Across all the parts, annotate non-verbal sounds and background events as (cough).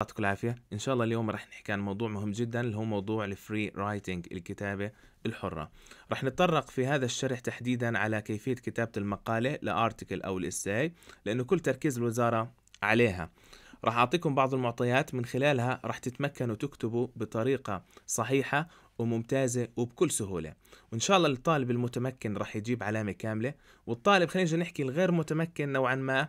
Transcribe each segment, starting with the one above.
يعطيكم العافيه ان شاء الله اليوم رح نحكي عن موضوع مهم جدا اللي هو موضوع الفري رايتنج الكتابه الحره رح نتطرق في هذا الشرح تحديدا على كيفيه كتابه المقاله لارتكل او الاساي لانه كل تركيز الوزاره عليها راح أعطيكم بعض المعطيات من خلالها راح تتمكنوا تكتبوا بطريقة صحيحة وممتازة وبكل سهولة وإن شاء الله الطالب المتمكن راح يجيب علامة كاملة والطالب خلينا نحكي الغير متمكن نوعا ما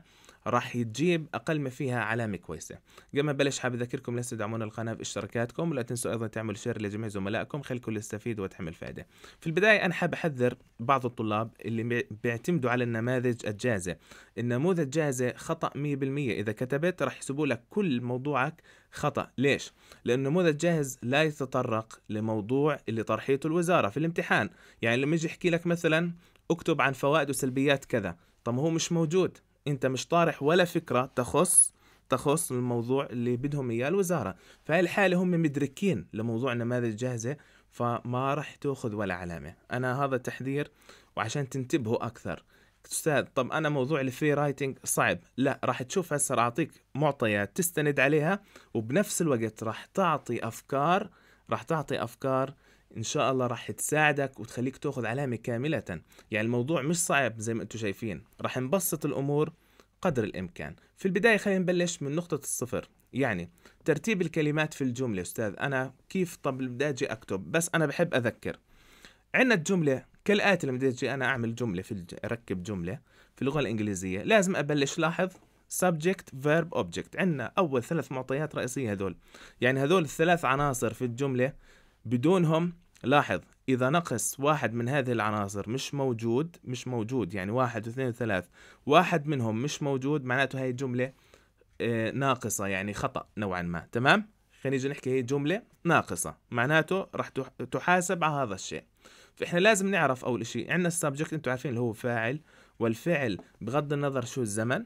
راح تجيب اقل ما فيها علامه كويسه قبل ما بلش حاب اذكركم لا تدعمون القناه باشتراكاتكم ولا تنسوا ايضا تعملوا شير لجميع زملائكم خلي الكل يستفيد وتحمل فائده في البدايه انا حاب احذر بعض الطلاب اللي بيعتمدوا على النماذج الجاهزه النموذج الجاهزه خطا 100% اذا كتبت راح يحسبوا لك كل موضوعك خطا ليش لانه النموذج جاهز لا يتطرق لموضوع اللي طرحيته الوزاره في الامتحان يعني لما يجي يحكي لك مثلا اكتب عن فوائد وسلبيات كذا طب هو مش موجود انت مش طارح ولا فكره تخص تخص الموضوع اللي بدهم اياه الوزاره فهي الحاله هم مدركين لموضوع نماذج جاهزه فما راح تاخذ ولا علامه انا هذا تحذير وعشان تنتبهوا اكثر استاذ طب انا موضوع الفري رايتنج صعب لا راح تشوف هسه راح اعطيك معطيات تستند عليها وبنفس الوقت راح تعطي افكار راح تعطي افكار ان شاء الله راح تساعدك وتخليك تاخذ علامه كامله يعني الموضوع مش صعب زي ما انتم شايفين راح نبسط الامور قدر الامكان في البدايه خلينا نبلش من نقطه الصفر يعني ترتيب الكلمات في الجمله استاذ انا كيف طب بدي اجي اكتب بس انا بحب اذكر عندنا الجمله كالاتي لما بدي اجي انا اعمل جمله في الج... اركب جمله في اللغه الانجليزيه لازم ابلش لاحظ subject verb object عندنا اول ثلاث معطيات رئيسيه هذول يعني هذول الثلاث عناصر في الجمله بدونهم لاحظ إذا نقص واحد من هذه العناصر مش موجود مش موجود يعني واحد واثنين وثلاث واحد منهم مش موجود معناته هاي الجملة آه، ناقصة يعني خطأ نوعا ما تمام خلينا نيجي نحكي هي جملة ناقصة معناته راح تحاسب على هذا الشيء فإحنا لازم نعرف أول شيء عندنا السبجكت أنتم عارفين اللي هو فاعل والفعل بغض النظر شو الزمن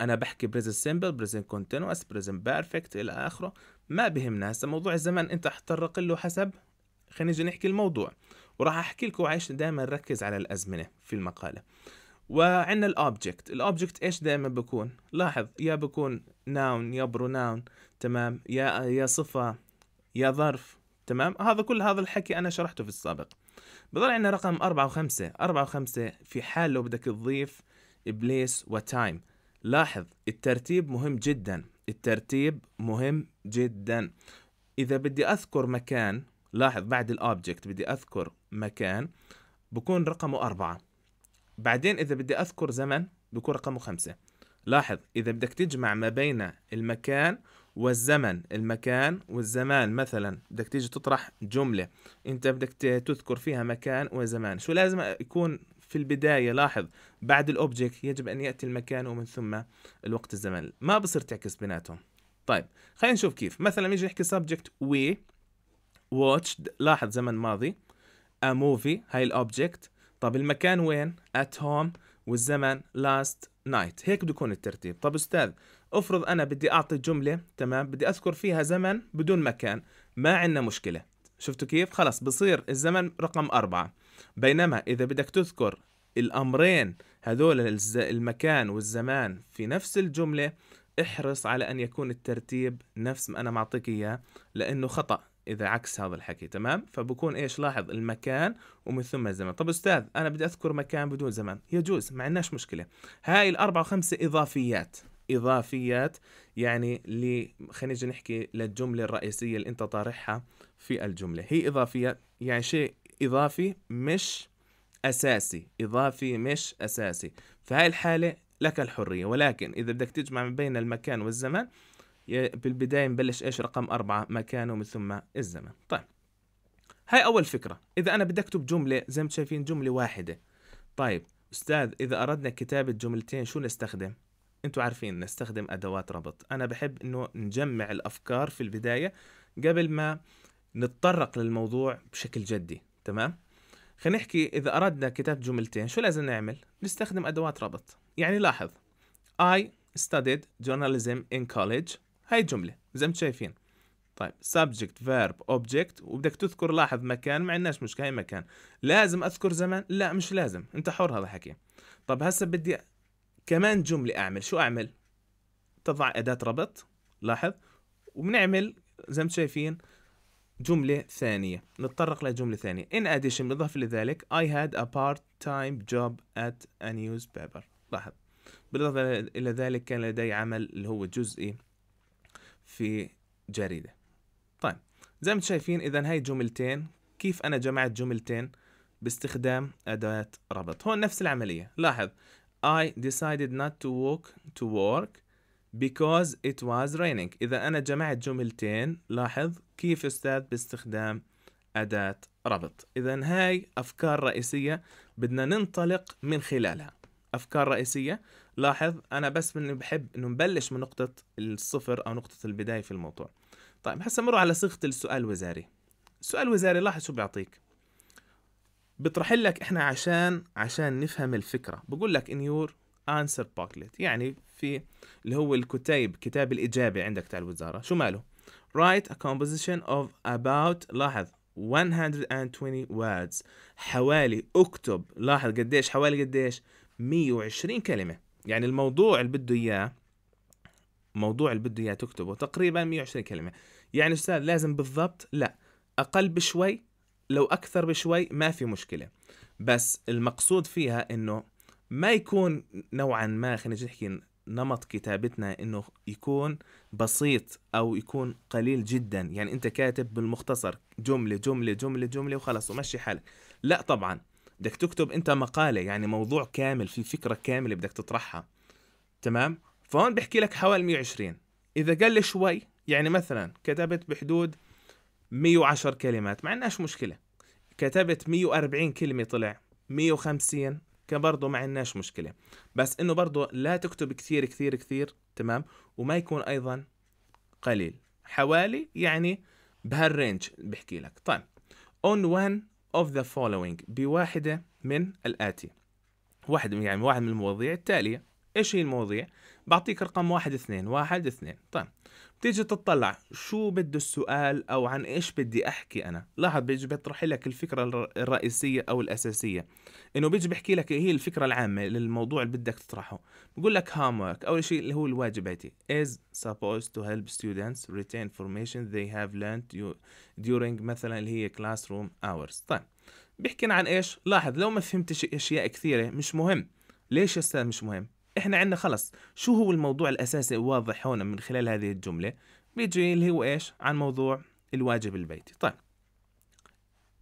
أنا بحكي بريزنت سيمبل بريزنت كونتينوس بريزنت بيرفكت إلى آخره ما بهمنا هسه موضوع الزمن انت حتطرق له حسب خلينا نجي نحكي الموضوع وراح احكي لكم عايش دائما نركز على الازمنه في المقاله وعندنا الاوبجكت الاوبجكت ايش دائما بكون لاحظ يا بكون ناون يا بروناون تمام يا يا صفه يا ظرف تمام هذا كل هذا الحكي انا شرحته في السابق بضل عندنا رقم أربعة وخمسة أربعة وخمسة في حال لو بدك تضيف بليس وتايم لاحظ الترتيب مهم جدا الترتيب مهم جدا اذا بدي اذكر مكان لاحظ بعد الاوبجكت بدي اذكر مكان بكون رقمه أربعة بعدين إذا بدي أذكر زمن بكون رقمه خمسة لاحظ إذا بدك تجمع ما بين المكان والزمن المكان والزمان مثلا بدك تيجي تطرح جملة أنت بدك تذكر فيها مكان وزمان شو لازم يكون في البداية لاحظ بعد الأوبجكت يجب أن يأتي المكان ومن ثم الوقت الزمن ما بصير تعكس بيناتهم طيب خلينا نشوف كيف مثلا يجي نحكي سبجكت وي واتش لاحظ زمن ماضي a movie هاي الاوبجكت طب المكان وين at home والزمن last night هيك بده يكون الترتيب طب استاذ افرض انا بدي اعطي جمله تمام بدي اذكر فيها زمن بدون مكان ما عندنا مشكله شفتوا كيف خلص بصير الزمن رقم أربعة بينما إذا بدك تذكر الأمرين هذول المكان والزمان في نفس الجملة احرص على أن يكون الترتيب نفس ما أنا معطيك إياه لأنه خطأ إذا عكس هذا الحكي تمام فبكون إيش لاحظ المكان ومن ثم الزمان طب أستاذ أنا بدي أذكر مكان بدون زمان يجوز ما عندناش مشكلة هاي الأربعة وخمسة إضافيات إضافيات يعني اللي خلينا نحكي للجملة الرئيسية اللي أنت طارحها في الجملة هي إضافيات يعني شيء إضافي مش أساسي إضافي مش أساسي فهاي الحالة لك الحرية ولكن إذا بدك تجمع بين المكان والزمان بالبداية نبلش إيش رقم أربعة مكانه من ثم الزمان طيب هاي أول فكرة إذا أنا بدي أكتب جملة زي ما شايفين جملة واحدة طيب أستاذ إذا أردنا كتابة جملتين شو نستخدم؟ انتوا عارفين نستخدم أدوات ربط أنا بحب أنه نجمع الأفكار في البداية قبل ما نتطرق للموضوع بشكل جدي تمام خلينا نحكي اذا اردنا كتابه جملتين شو لازم نعمل نستخدم ادوات ربط يعني لاحظ I studied journalism in college هاي جمله زي ما شايفين طيب subject verb object وبدك تذكر لاحظ مكان ما عندناش مشكله هي مكان لازم اذكر زمان لا مش لازم انت حر هذا الحكي طب هسا بدي كمان جمله اعمل شو اعمل تضع اداه ربط لاحظ وبنعمل زي ما شايفين جملة ثانية نتطرق لجملة ثانية in addition بالإضافة لذلك I had a part-time job at a newspaper لاحظ بالإضافة إلى ذلك كان لدي عمل اللي هو جزئي في جريدة طيب زي ما انتم شايفين إذا هاي جملتين كيف أنا جمعت جملتين باستخدام أداة ربط هون نفس العملية لاحظ I decided not to walk to work because it was raining إذا أنا جمعت جملتين لاحظ كيف أستاذ باستخدام أداة ربط إذا هاي أفكار رئيسية بدنا ننطلق من خلالها أفكار رئيسية لاحظ أنا بس من بحب أنه نبلش من نقطة الصفر أو نقطة البداية في الموضوع طيب هسا مروا على صيغة السؤال الوزاري السؤال الوزاري لاحظ شو بيعطيك بيطرح لك احنا عشان عشان نفهم الفكره بقول لك ان يور انسر باكلت يعني في اللي هو الكتيب كتاب الاجابه عندك تاع الوزاره شو ماله write a composition of about لاحظ 120 words حوالي اكتب لاحظ قديش حوالي قديش 120 كلمة يعني الموضوع اللي بده اياه موضوع اللي بده اياه تكتبه تقريبا 120 كلمة يعني استاذ لازم بالضبط لا اقل بشوي لو اكثر بشوي ما في مشكلة بس المقصود فيها انه ما يكون نوعا ما خلينا نحكي نمط كتابتنا انه يكون بسيط او يكون قليل جدا يعني انت كاتب بالمختصر جمله جمله جمله جمله وخلص ومشي حالك لا طبعا بدك تكتب انت مقاله يعني موضوع كامل في فكره كامله بدك تطرحها تمام فهون بحكي لك حوالي 120 اذا قل شوي يعني مثلا كتبت بحدود 110 كلمات ما عندناش مشكله كتبت 140 كلمه طلع 150 كان برضه ما عندناش مشكله بس انه برضه لا تكتب كثير كثير كثير تمام وما يكون ايضا قليل حوالي يعني بهالرينج بحكي لك طيب on one of the following بواحدة من الآتي واحد يعني واحد من المواضيع التالية ايش هي المواضيع بعطيك رقم واحد اثنين واحد اثنين طيب بتيجي تطلع شو بده السؤال او عن ايش بدي احكي انا لاحظ بيجي بيطرح لك الفكره الرئيسيه او الاساسيه انه بيجي بيحكي لك هي الفكره العامه للموضوع اللي بدك تطرحه بقول لك homework اول شيء اللي هو الواجباتي is supposed to help students retain information they have learned during مثلا اللي هي classroom hours طيب بيحكينا عن ايش لاحظ لو ما فهمتش اشياء كثيره مش مهم ليش يا استاذ مش مهم احنا عندنا خلص شو هو الموضوع الاساسي واضح هون من خلال هذه الجمله بيجي اللي هو ايش عن موضوع الواجب البيتي طيب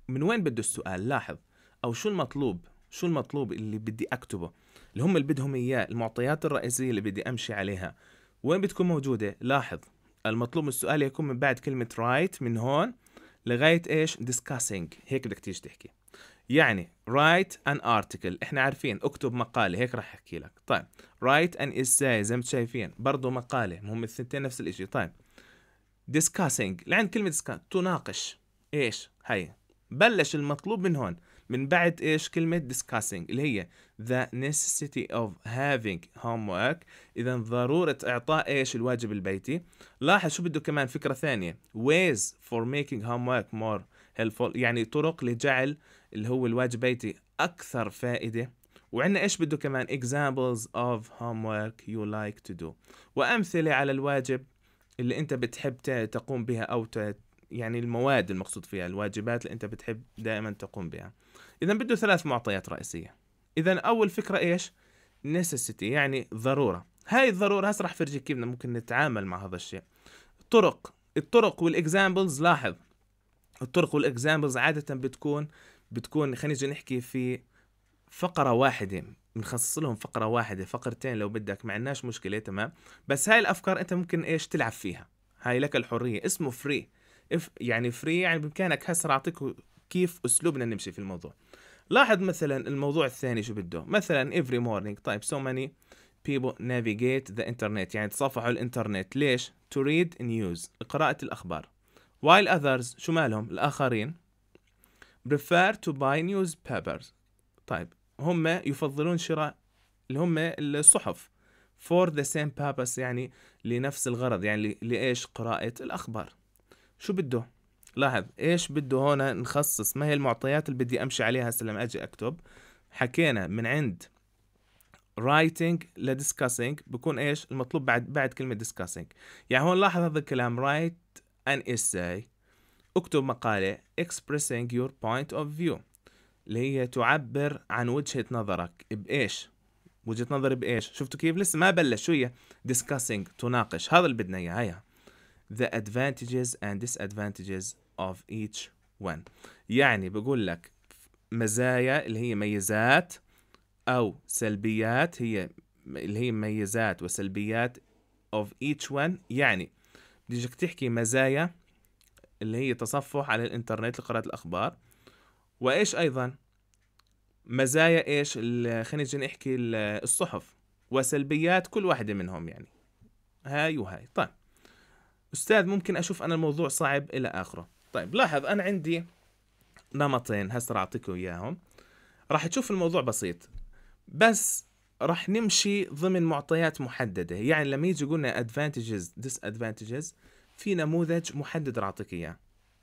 من وين بده السؤال لاحظ او شو المطلوب شو المطلوب اللي بدي اكتبه اللي هم اللي بدهم اياه المعطيات الرئيسيه اللي بدي امشي عليها وين بتكون موجوده لاحظ المطلوب السؤال يكون من بعد كلمه رايت right من هون لغايه ايش discussing هيك بدك تيجي تحكي يعني write an article احنا عارفين اكتب مقالة هيك راح احكي لك طيب write an essay زي ما انتم شايفين برضه مقالة هم الثنتين نفس الاشي طيب discussing لعند كلمة discuss تناقش ايش هي بلش المطلوب من هون من بعد ايش كلمة discussing اللي هي the necessity of having homework اذا ضرورة اعطاء ايش الواجب البيتي لاحظ شو بده كمان فكرة ثانية ways for making homework more helpful يعني طرق لجعل اللي هو الواجب بيتي اكثر فائده وعندنا ايش بده كمان examples of homework you like to do وامثله على الواجب اللي انت بتحب تقوم بها او يعني المواد المقصود فيها الواجبات اللي انت بتحب دائما تقوم بها اذا بده ثلاث معطيات رئيسيه اذا اول فكره ايش necessity يعني ضروره هاي الضروره هسه راح فرجيك كيف ممكن نتعامل مع هذا الشيء طرق الطرق والاكزامبلز لاحظ الطرق والاكزامبلز عاده بتكون بتكون خلينا نيجي نحكي في فقرة واحدة نخصص لهم فقرة واحدة فقرتين لو بدك ما عندناش مشكلة تمام بس هاي الأفكار أنت ممكن إيش تلعب فيها هاي لك الحرية اسمه فري إف يعني فري يعني بإمكانك هسه أعطيك كيف أسلوبنا نمشي في الموضوع لاحظ مثلا الموضوع الثاني شو بده مثلا every morning طيب so many people navigate the internet يعني تصفحوا الانترنت ليش to read news قراءة الأخبار while others شو مالهم الآخرين prefer to buy newspapers طيب هم يفضلون شراء اللي هم الصحف for the same purpose يعني لنفس الغرض يعني لإيش قراءة الأخبار شو بده لاحظ إيش بده هنا نخصص ما هي المعطيات اللي بدي أمشي عليها هسه لما أجي أكتب حكينا من عند writing ل discussing بكون إيش المطلوب بعد بعد كلمة discussing يعني هون لاحظ هذا الكلام write an essay اكتب مقالة expressing your point of view اللي هي تعبر عن وجهة نظرك بإيش وجهة نظر بإيش شفتوا كيف لسه ما بلش شو هي discussing تناقش هذا اللي بدنا إياه هيا the advantages and disadvantages of each one يعني بقول لك مزايا اللي هي ميزات أو سلبيات هي اللي هي ميزات وسلبيات of each one يعني بديشك تحكي مزايا اللي هي تصفح على الانترنت لقراءة الأخبار وإيش أيضا مزايا إيش خلينا نجي نحكي الصحف وسلبيات كل واحدة منهم يعني هاي وهاي طيب أستاذ ممكن أشوف أنا الموضوع صعب إلى آخره طيب لاحظ أنا عندي نمطين هسه راح أعطيكم إياهم راح تشوف الموضوع بسيط بس راح نمشي ضمن معطيات محدده يعني لما يجي قلنا advantages disadvantages في نموذج محدد راح اعطيك اياه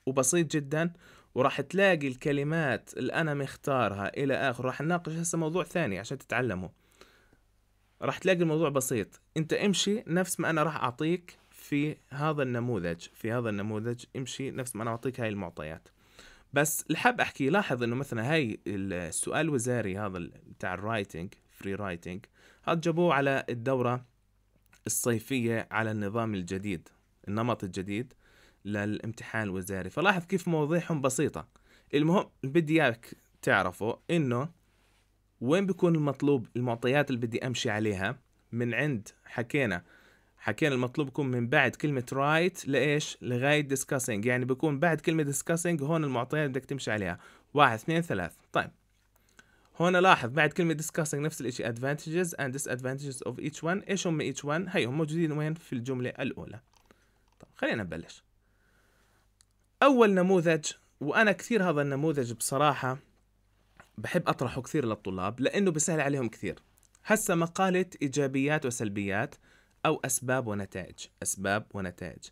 وبسيط جدا وراح تلاقي الكلمات اللي انا مختارها الى اخره راح نناقش هسه موضوع ثاني عشان تتعلمه راح تلاقي الموضوع بسيط انت امشي نفس ما انا راح اعطيك في هذا النموذج في هذا النموذج امشي نفس ما انا اعطيك هاي المعطيات بس اللي حاب احكيه لاحظ انه مثلا هاي السؤال الوزاري هذا بتاع الرايتنج فري رايتنج هذا جابوه على الدوره الصيفيه على النظام الجديد النمط الجديد للامتحان الوزاري فلاحظ كيف مواضيعهم بسيطة المهم اللي بدي اياك تعرفه انه وين بيكون المطلوب المعطيات اللي بدي امشي عليها من عند حكينا حكينا المطلوب يكون من بعد كلمة رايت لإيش؟ لغاية discussing يعني بيكون بعد كلمة discussing هون المعطيات بدك تمشي عليها واحد اثنين ثلاث طيب هون لاحظ بعد كلمة discussing نفس الاشي advantages and disadvantages of each one ايش هم each one؟ هي هم موجودين وين في الجملة الأولى خلينا نبلش اول نموذج وانا كثير هذا النموذج بصراحه بحب اطرحه كثير للطلاب لانه بسهل عليهم كثير هسه مقاله ايجابيات وسلبيات او اسباب ونتائج اسباب ونتائج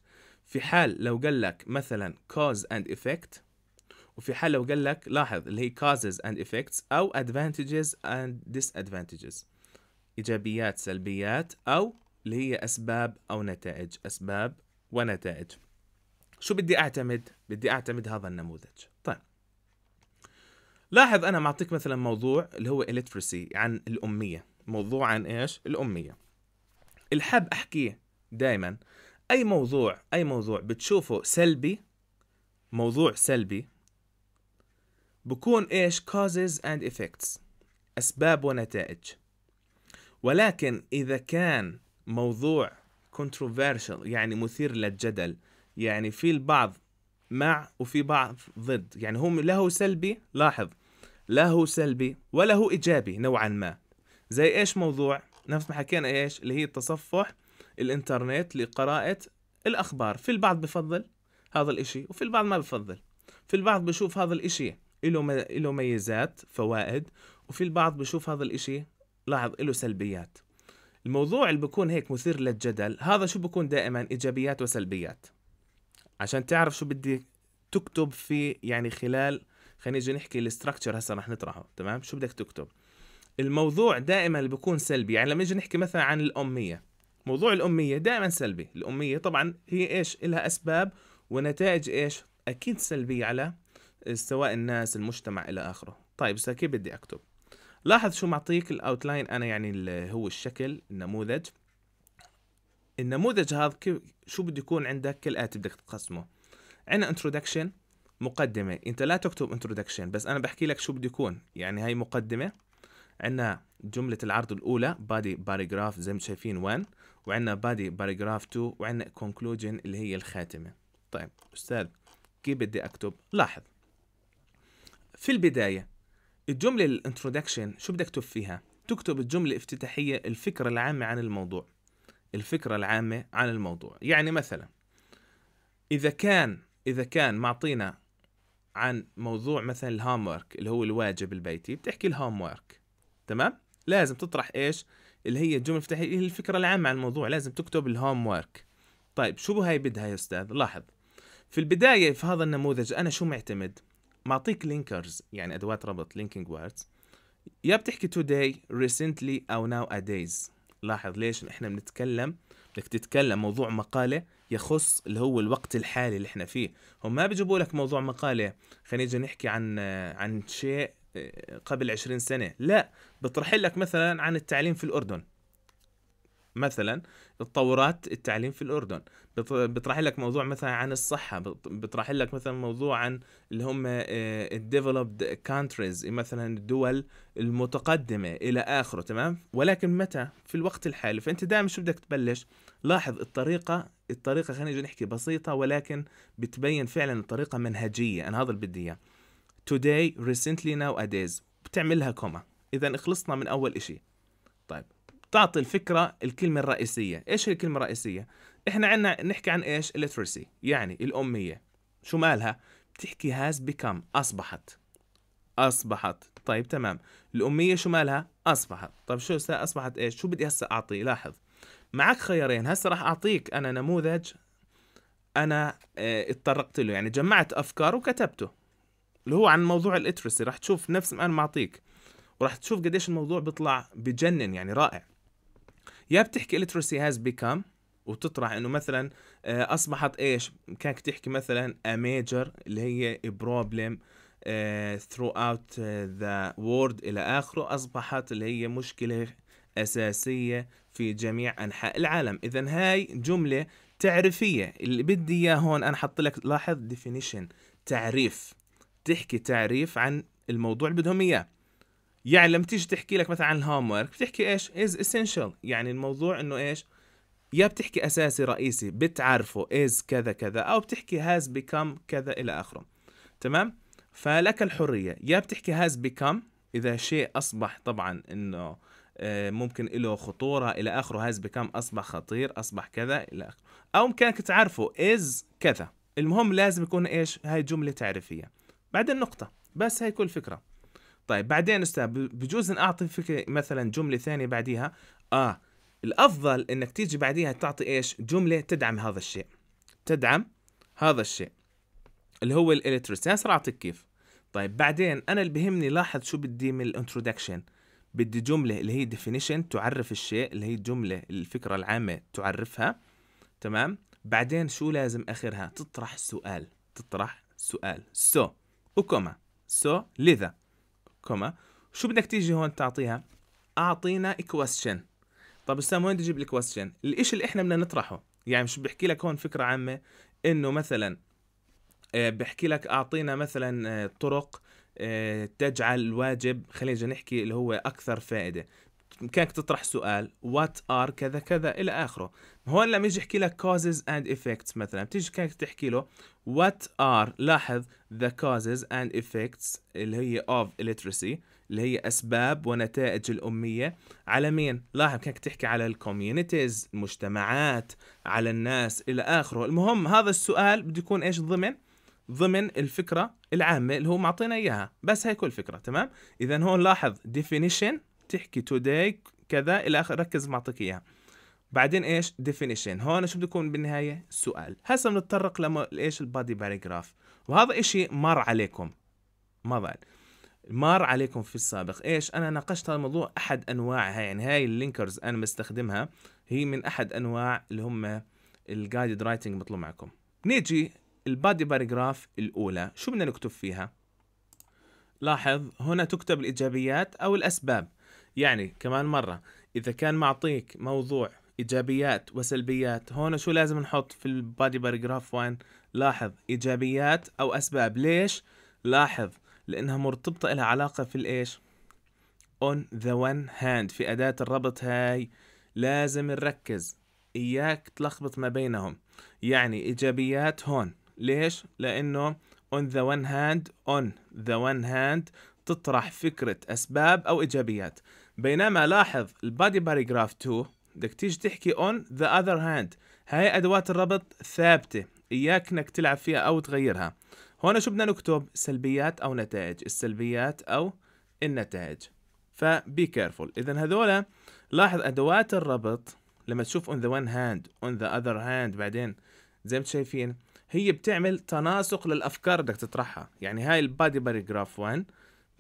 في حال لو قال لك مثلا cause and effect وفي حال لو قال لك لاحظ اللي هي causes and effects او advantages and disadvantages ايجابيات سلبيات او اللي هي اسباب او نتائج اسباب ونتائج شو بدي اعتمد بدي اعتمد هذا النموذج طيب لاحظ انا معطيك مثلا موضوع اللي هو illiteracy عن الاميه موضوع عن ايش الاميه الحب احكيه دائما اي موضوع اي موضوع بتشوفه سلبي موضوع سلبي بكون ايش causes and effects اسباب ونتائج ولكن اذا كان موضوع controversial يعني مثير للجدل يعني في البعض مع وفي بعض ضد يعني هم له سلبي لاحظ له سلبي وله إيجابي نوعا ما زي إيش موضوع نفس ما حكينا إيش اللي هي التصفح الإنترنت لقراءة الأخبار في البعض بفضل هذا الإشي وفي البعض ما بفضل في البعض بشوف هذا الإشي له له ميزات فوائد وفي البعض بشوف هذا الإشي لاحظ له سلبيات الموضوع اللي بكون هيك مثير للجدل هذا شو بكون دائما ايجابيات وسلبيات عشان تعرف شو بدي تكتب في يعني خلال خلينا نيجي نحكي الاستراكشر هسه رح نطرحه تمام شو بدك تكتب الموضوع دائما اللي بكون سلبي يعني لما نيجي نحكي مثلا عن الاميه موضوع الاميه دائما سلبي الاميه طبعا هي ايش لها اسباب ونتائج ايش اكيد سلبيه على سواء الناس المجتمع الى اخره طيب بس كيف بدي اكتب لاحظ شو معطيك الاوتلاين انا يعني اللي هو الشكل النموذج النموذج هذا كيف شو بده يكون عندك كالاتي بدك تقسمه عندنا انترودكشن مقدمة انت لا تكتب انترودكشن بس انا بحكي لك شو بده يكون يعني هاي مقدمة عندنا جملة العرض الأولى بادي باراجراف زي ما شايفين 1 وعندنا بادي باراجراف 2 وعندنا كونكلوجن اللي هي الخاتمة طيب أستاذ كيف بدي أكتب لاحظ في البداية الجملة الانترودكشن شو بدك تكتب فيها؟ تكتب الجملة الافتتاحية الفكرة العامة عن الموضوع الفكرة العامة عن الموضوع يعني مثلا إذا كان إذا كان معطينا عن موضوع مثلا الهومورك اللي هو الواجب البيتي بتحكي الهومورك تمام؟ لازم تطرح إيش؟ اللي هي الجملة الافتتاحية اللي هي الفكرة العامة عن الموضوع لازم تكتب الهومورك طيب شو هاي بدها يا أستاذ؟ لاحظ في البداية في هذا النموذج أنا شو معتمد؟ معطيك لينكرز يعني ادوات ربط لينكينج ووردز يا بتحكي today recently او ناو اديز لاحظ ليش احنا بنتكلم بدك تتكلم موضوع مقاله يخص اللي هو الوقت الحالي اللي احنا فيه هم ما بيجيبوا لك موضوع مقاله خلينا نيجي نحكي عن عن شيء آه، قبل 20 سنه لا بطرح لك مثلا عن التعليم في الاردن مثلا تطورات التعليم في الاردن بيطرح لك موضوع مثلا عن الصحه بيطرح لك مثلا موضوع عن اللي هم الديفلوبد آه، كانتريز مثلا الدول المتقدمه الى اخره تمام ولكن متى في الوقت الحالي فانت دائما شو بدك تبلش لاحظ الطريقه الطريقه خلينا نحكي بسيطه ولكن بتبين فعلا الطريقه منهجيه انا هذا اللي بدي اياه today recently nowadays بتعملها كوما اذا خلصنا من اول شيء طيب تعطي الفكرة الكلمة الرئيسية إيش الكلمة الرئيسية؟ إحنا عنا نحكي عن إيش؟ الليترسي يعني الأمية شو مالها؟ بتحكي has become أصبحت أصبحت طيب تمام الأمية شو مالها؟ أصبحت طيب شو هسه أصبحت إيش؟ شو بدي هسه اعطي لاحظ معك خيارين هسه راح أعطيك أنا نموذج أنا اه اتطرقت له يعني جمعت أفكار وكتبته اللي هو عن موضوع الاترسي راح تشوف نفس ما أنا معطيك وراح تشوف قديش الموضوع بيطلع بجنن يعني رائع يا بتحكي literacy has become وتطرح انه مثلا آه، اصبحت ايش كانك تحكي مثلا a major اللي هي a problem آه، throughout آه، the world الى اخره اصبحت اللي هي مشكله اساسيه في جميع انحاء العالم اذا هاي جمله تعريفيه اللي بدي اياه هون انا حط لك لاحظ definition تعريف تحكي تعريف عن الموضوع اللي بدهم اياه يعني لما تيجي تحكي لك مثلا عن الهوم ورك بتحكي ايش از اسينشال يعني الموضوع انه ايش يا بتحكي اساسي رئيسي بتعرفه از كذا كذا او بتحكي هاز بيكم كذا الى اخره تمام فلك الحريه يا بتحكي هاز بيكم اذا شيء اصبح طبعا انه آه، ممكن له خطوره الى اخره هاز بيكم اصبح خطير اصبح كذا الى اخره او بامكانك تعرفه از كذا المهم لازم يكون ايش هاي جمله تعريفيه بعد النقطه بس هاي كل فكره طيب بعدين استاذ بجوز ان اعطي فكره مثلا جمله ثانيه بعديها اه الافضل انك تيجي بعديها تعطي ايش جمله تدعم هذا الشيء تدعم هذا الشيء اللي هو الالكتريسيتي هسه اعطيك كيف طيب بعدين انا اللي بهمني لاحظ شو بدي من الانترودكشن بدي جمله اللي هي ديفينيشن تعرف الشيء اللي هي الجمله الفكره العامه تعرفها تمام بعدين شو لازم اخرها تطرح سؤال تطرح سؤال سو so. وكما سو so. لذا كوما شو بدك تيجي هون تعطيها اعطينا كويستشن طب استاذ وين تجيب الكويستشن الشيء اللي احنا بدنا نطرحه يعني مش بحكي لك هون فكره عامه انه مثلا آه، بحكي لك اعطينا مثلا آه، طرق آه، تجعل الواجب خلينا نحكي اللي هو اكثر فائده بامكانك تطرح سؤال وات ار كذا كذا الى اخره هون لما يجي يحكي لك causes اند effects مثلا بتيجي كانك تحكي له وات ار لاحظ ذا causes اند effects اللي هي اوف illiteracy اللي هي اسباب ونتائج الاميه على مين لاحظ كانك تحكي على الكوميونيتيز المجتمعات على الناس الى اخره المهم هذا السؤال بده يكون ايش ضمن ضمن الفكره العامه اللي هو معطينا اياها بس هي كل فكره تمام اذا هون لاحظ definition بتحكي today كذا الى اخره ركز معطيك اياها بعدين ايش definition هون شو بده يكون بالنهايه سؤال هسه بنتطرق لما ايش البادي باراجراف وهذا اشي مر عليكم مر مر عليكم في السابق ايش انا ناقشت هذا الموضوع احد انواعها يعني هاي اللينكرز انا بستخدمها هي من احد انواع اللي هم الجايدد رايتنج بطلب معكم نيجي البادي باراجراف الاولى شو بدنا نكتب فيها لاحظ هنا تكتب الايجابيات او الاسباب يعني كمان مرة إذا كان معطيك موضوع إيجابيات وسلبيات هون شو لازم نحط في البادي باراجراف 1 لاحظ إيجابيات أو أسباب ليش لاحظ لأنها مرتبطة لها علاقة في الإيش on the one hand في أداة الربط هاي لازم نركز إياك تلخبط ما بينهم يعني إيجابيات هون ليش؟ لأنه on the one hand on the one hand تطرح فكرة أسباب أو إيجابيات بينما لاحظ البادي باراجراف 2 بدك تيجي تحكي اون ذا اذر هاند هاي ادوات الربط ثابته اياك انك تلعب فيها او تغيرها هون شو بدنا نكتب سلبيات او نتائج السلبيات او النتائج فبي كيرفول اذا هذول لاحظ ادوات الربط لما تشوف اون ذا وان هاند اون ذا اذر هاند بعدين زي ما انتم شايفين هي بتعمل تناسق للافكار بدك تطرحها يعني هاي البادي باراجراف 1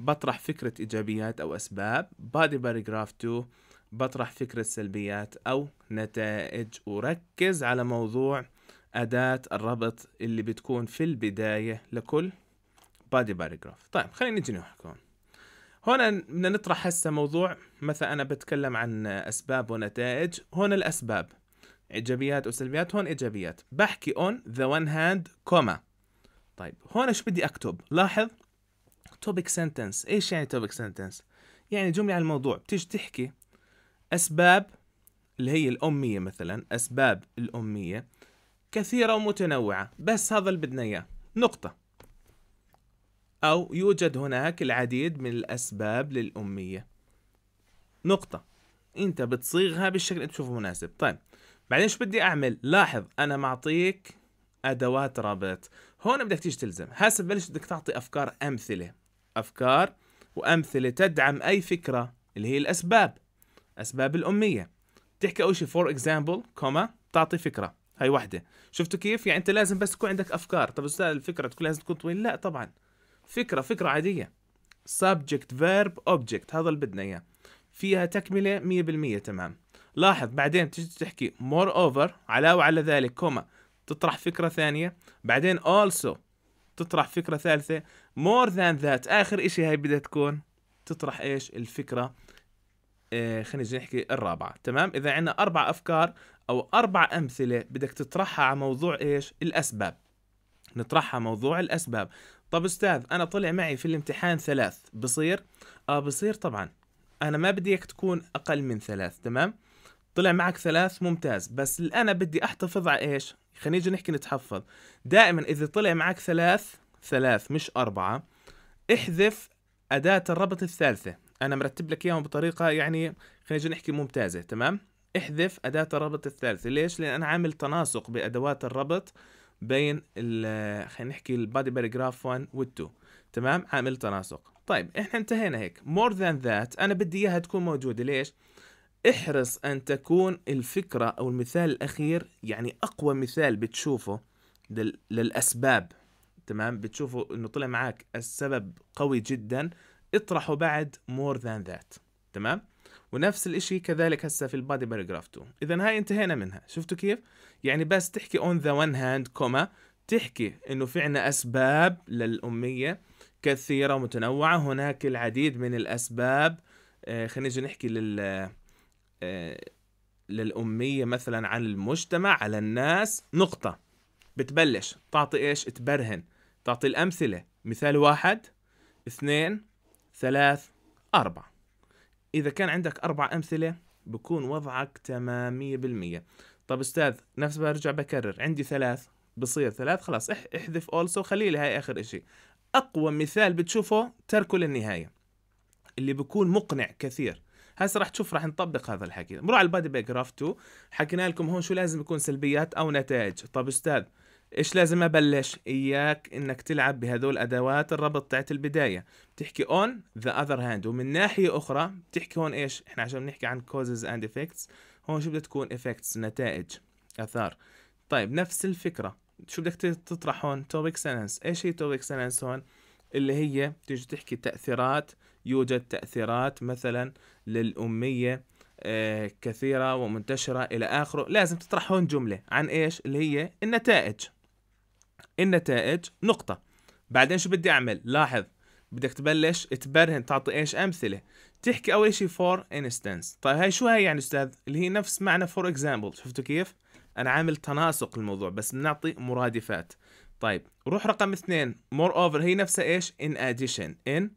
بطرح فكرة إيجابيات أو أسباب بادي باراجراف 2 بطرح فكرة سلبيات أو نتائج وركز على موضوع أداة الربط اللي بتكون في البداية لكل بادي باراجراف طيب خلينا نجي نحكي هون هنا بدنا نطرح هسه موضوع مثلا أنا بتكلم عن أسباب ونتائج هون الأسباب إيجابيات وسلبيات هون إيجابيات بحكي on the one hand comma طيب هون شو بدي أكتب لاحظ توبيك سنتنس ايش يعني توبيك سنتنس يعني جمله عن الموضوع بتيجي تحكي اسباب اللي هي الاميه مثلا اسباب الاميه كثيره ومتنوعه بس هذا اللي بدنا اياه نقطه او يوجد هناك العديد من الاسباب للاميه نقطه انت بتصيغها بالشكل اللي تشوفه مناسب طيب بعدين شو بدي اعمل لاحظ انا معطيك ادوات رابط هون بدك تيجي تلزم هسه بلش بدك تعطي افكار امثله أفكار وأمثلة تدعم أي فكرة اللي هي الأسباب أسباب الأمية تحكي أول شيء for example كوما تعطي فكرة هاي واحدة شفتوا كيف يعني أنت لازم بس تكون عندك أفكار طب أستاذ الفكرة تكون لازم تكون طويلة لا طبعا فكرة فكرة عادية subject verb object هذا اللي بدنا إياه فيها تكملة 100% تمام لاحظ بعدين تجي تحكي moreover علاوة على ذلك كوما تطرح فكرة ثانية بعدين also تطرح فكرة ثالثة مور ذان ذات اخر اشي هاي بدها تكون تطرح ايش الفكره آه خلينا نحكي الرابعه تمام اذا عندنا اربع افكار او اربع امثله بدك تطرحها على موضوع ايش الاسباب نطرحها موضوع الاسباب طب استاذ انا طلع معي في الامتحان ثلاث بصير اه بصير طبعا انا ما بدي اياك تكون اقل من ثلاث تمام طلع معك ثلاث ممتاز بس انا بدي احتفظ على ايش خلينا نيجي نحكي نتحفظ دائما اذا طلع معك ثلاث ثلاث مش أربعة احذف أداة الربط الثالثة أنا مرتب لك إياهم بطريقة يعني خلينا نحكي ممتازة تمام احذف أداة الربط الثالثة ليش؟ لأن أنا عامل تناسق بأدوات الربط بين خلينا نحكي البادي باراجراف 1 وال2 تمام عامل تناسق طيب احنا انتهينا هيك مور ذان ذات انا بدي اياها تكون موجوده ليش احرص ان تكون الفكره او المثال الاخير يعني اقوى مثال بتشوفه للاسباب تمام بتشوفوا انه طلع معك السبب قوي جدا اطرحه بعد مور ذان ذات تمام ونفس الاشي كذلك هسه في البادي باراجراف 2 اذا هاي انتهينا منها شفتوا كيف يعني بس تحكي اون ذا ون هاند كوما تحكي انه في عنا اسباب للاميه كثيره ومتنوعه هناك العديد من الاسباب آه خلينا نيجي نحكي لل آه للاميه مثلا عن المجتمع على الناس نقطه بتبلش تعطي ايش تبرهن تعطي الأمثلة مثال واحد اثنين ثلاث أربعة إذا كان عندك أربع أمثلة بكون وضعك مية بالمية طب أستاذ نفس برجع بكرر عندي ثلاث بصير ثلاث خلاص احذف اولسو خليه لهاي آخر إشي أقوى مثال بتشوفه تركه للنهاية اللي بكون مقنع كثير هسه رح تشوف رح نطبق هذا الحكي بنروح على البادي بيجراف 2 حكينا لكم هون شو لازم يكون سلبيات او نتائج طب استاذ ايش لازم ابلش اياك انك تلعب بهذول ادوات الربط تاعت البدايه بتحكي اون ذا اذر هاند ومن ناحيه اخرى بتحكي هون ايش احنا عشان بنحكي عن كوزز اند افكتس هون شو بدها تكون افكتس نتائج اثار طيب نفس الفكره شو بدك تطرح هون توبيك سنس ايش هي توبيك سنس هون اللي هي تيجي تحكي تاثيرات يوجد تاثيرات مثلا للاميه آه، كثيرة ومنتشرة إلى آخره لازم تطرح هون جملة عن إيش اللي هي النتائج النتائج نقطة بعدين شو بدي أعمل لاحظ بدك تبلش تبرهن تعطي ايش امثله تحكي اول شيء فور انستنس طيب هاي شو هاي يعني استاذ اللي هي نفس معنى فور اكزامبل شفتوا كيف انا عامل تناسق الموضوع بس بنعطي مرادفات طيب روح رقم اثنين مور اوفر هي نفسها ايش ان اديشن ان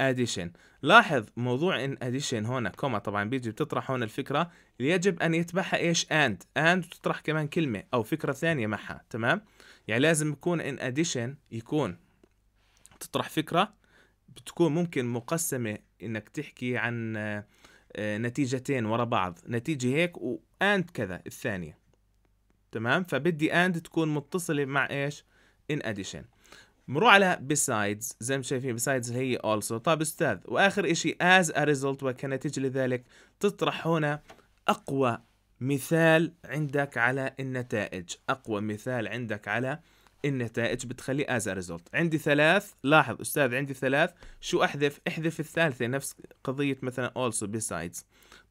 اديشن لاحظ موضوع ان اديشن هون كوما طبعا بيجي بتطرح هون الفكره يجب ان يتبعها ايش اند اند تطرح كمان كلمه او فكره ثانيه معها تمام يعني لازم يكون ان اديشن يكون تطرح فكره بتكون ممكن مقسمه انك تحكي عن آه، نتيجتين ورا بعض نتيجه هيك واند كذا الثانيه تمام فبدي اند تكون متصله مع ايش ان اديشن بنروح على besides زي ما شايفين besides هي also طيب استاذ واخر اشي از ا result وكنتيجه لذلك تطرح هنا اقوى مثال عندك على النتائج أقوى مثال عندك على النتائج بتخلي از ريزولت عندي ثلاث لاحظ أستاذ عندي ثلاث شو أحذف احذف الثالثة نفس قضية مثلا also besides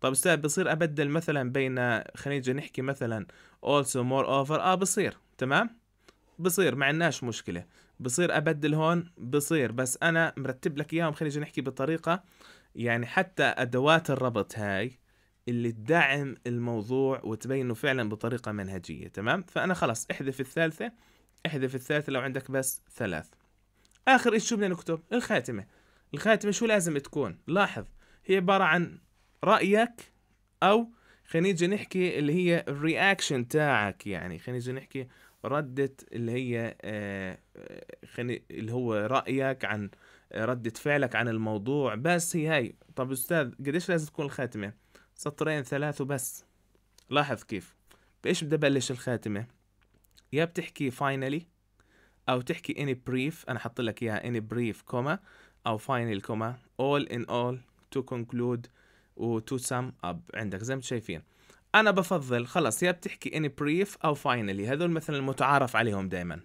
طب أستاذ بصير أبدل مثلا بين خلينا نحكي مثلا also more over آه بصير تمام بصير ما عندناش مشكلة بصير أبدل هون بصير بس أنا مرتب لك إياهم خلينا نحكي بطريقة يعني حتى أدوات الربط هاي اللي تدعم الموضوع وتبينه فعلا بطريقه منهجيه تمام فانا خلاص احذف الثالثه احذف الثالثه لو عندك بس ثلاث اخر شو بدنا نكتب الخاتمه الخاتمه شو لازم تكون لاحظ هي عباره عن رايك او خلينا نيجي نحكي اللي هي الرياكشن تاعك يعني خلينا نيجي نحكي ردة اللي هي آه، آه، خلينا اللي هو رأيك عن آه، ردة فعلك عن الموضوع بس هي هاي طب أستاذ قديش لازم تكون الخاتمة سطرين ثلاث وبس لاحظ كيف بايش بدي ابلش الخاتمه يا بتحكي finally او تحكي any brief انا حط لك اياها any brief comma او final comma all in all to conclude و to sum up عندك زي ما شايفين انا بفضل خلص يا بتحكي any brief او finally هذول مثلا المتعارف عليهم دائما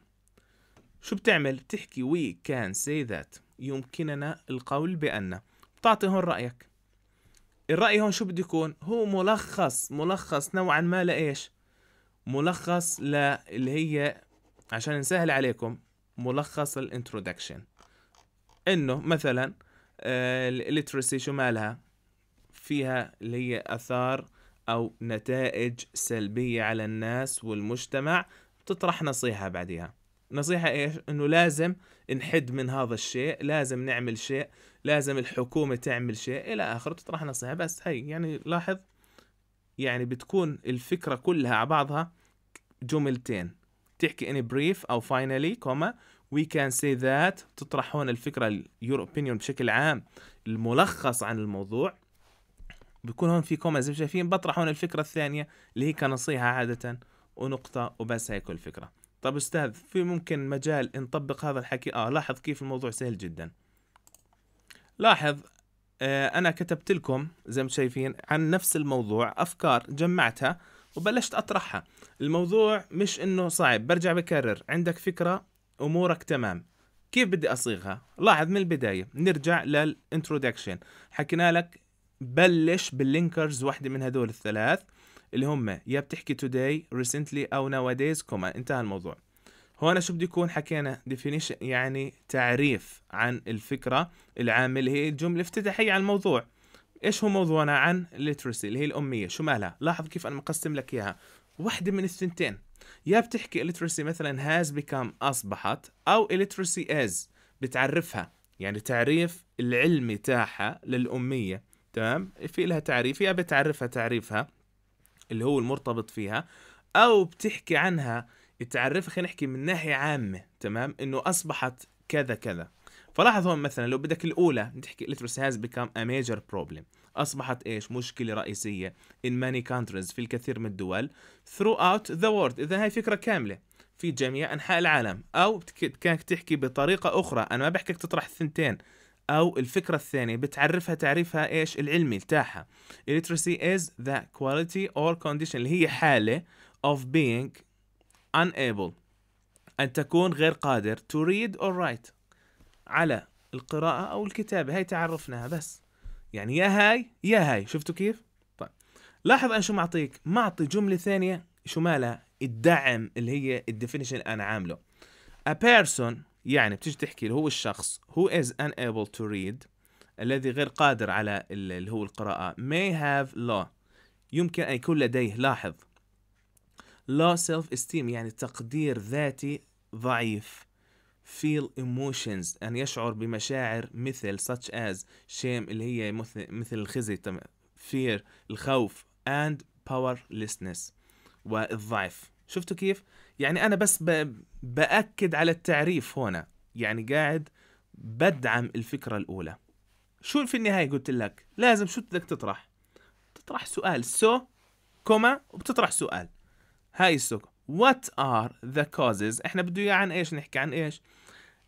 شو بتعمل بتحكي we can say that يمكننا القول بان بتعطي هون رايك الرأي هون شو بده يكون هو ملخص ملخص نوعا ما لإيش ملخص ل اللي هي عشان نسهل عليكم ملخص الانترودكشن انه مثلا آه، الليترسي شو مالها فيها اللي هي اثار او نتائج سلبية على الناس والمجتمع بتطرح نصيحة بعدها نصيحة ايش انه لازم نحد من هذا الشيء لازم نعمل شيء لازم الحكومه تعمل شيء الى اخره تطرح نصيحه بس هي يعني لاحظ يعني بتكون الفكره كلها على بعضها جملتين تحكي in brief او finally كوما we can say that تطرح هون الفكره your opinion بشكل عام الملخص عن الموضوع بكون هون في كوما زي ما شايفين بطرح هون الفكره الثانيه اللي هي كنصيحه عاده ونقطه وبس هيك الفكره طب استاذ في ممكن مجال نطبق هذا الحكي اه لاحظ كيف الموضوع سهل جدا لاحظ آه، أنا كتبت لكم زي ما شايفين عن نفس الموضوع أفكار جمعتها وبلشت أطرحها الموضوع مش إنه صعب برجع بكرر عندك فكرة أمورك تمام كيف بدي أصيغها لاحظ من البداية نرجع للانترودكشن حكينا لك بلش باللينكرز واحدة من هدول الثلاث اللي هم يا بتحكي today recently أو nowadays كوما انتهى الموضوع هون شو بده يكون حكينا definition يعني تعريف عن الفكرة العامة اللي هي الجملة افتتاحيه عن الموضوع ايش هو موضوعنا عن الليترسي اللي هي الأمية شو مالها لاحظ كيف أنا مقسم لك إياها واحدة من الثنتين يا بتحكي الليترسي مثلا has become أصبحت أو الليترسي از بتعرفها يعني تعريف العلمي تاعها للأمية تمام في لها تعريف يا بتعرفها تعريفها اللي هو المرتبط فيها أو بتحكي عنها يتعرف خلينا نحكي من ناحيه عامه تمام انه اصبحت كذا كذا فلاحظ هون مثلا لو بدك الاولى بتحكي literacy has become a major problem اصبحت ايش مشكله رئيسيه in many countries في الكثير من الدول throughout the world اذا هاي فكره كامله في جميع انحاء العالم او كانك تحكي بطريقه اخرى انا ما بحكيك تطرح الثنتين او الفكره الثانيه بتعرفها تعريفها ايش العلمي تاعها literacy is the quality or condition اللي هي حاله of being unable أن تكون غير قادر to read or write على القراءة أو الكتابة هاي تعرفناها بس يعني يا هاي يا هاي شفتوا كيف؟ طيب لاحظ أنا شو معطيك معطي جملة ثانية شو مالها الدعم اللي هي الديفينيشن اللي أنا عامله a person يعني بتيجي تحكي اللي هو الشخص who is unable to read الذي غير قادر على اللي هو القراءة may have law يمكن أن يكون لديه لاحظ low self esteem يعني تقدير ذاتي ضعيف feel emotions أن يعني يشعر بمشاعر مثل such as shame اللي هي مثل, مثل الخزي fear الخوف and powerlessness والضعف شفتوا كيف؟ يعني أنا بس بأكد على التعريف هنا يعني قاعد بدعم الفكرة الأولى شو في النهاية قلت لك لازم شو بدك تطرح تطرح سؤال سو كوما وبتطرح سؤال هاي السوق what are the causes احنا بده اياه عن ايش نحكي عن ايش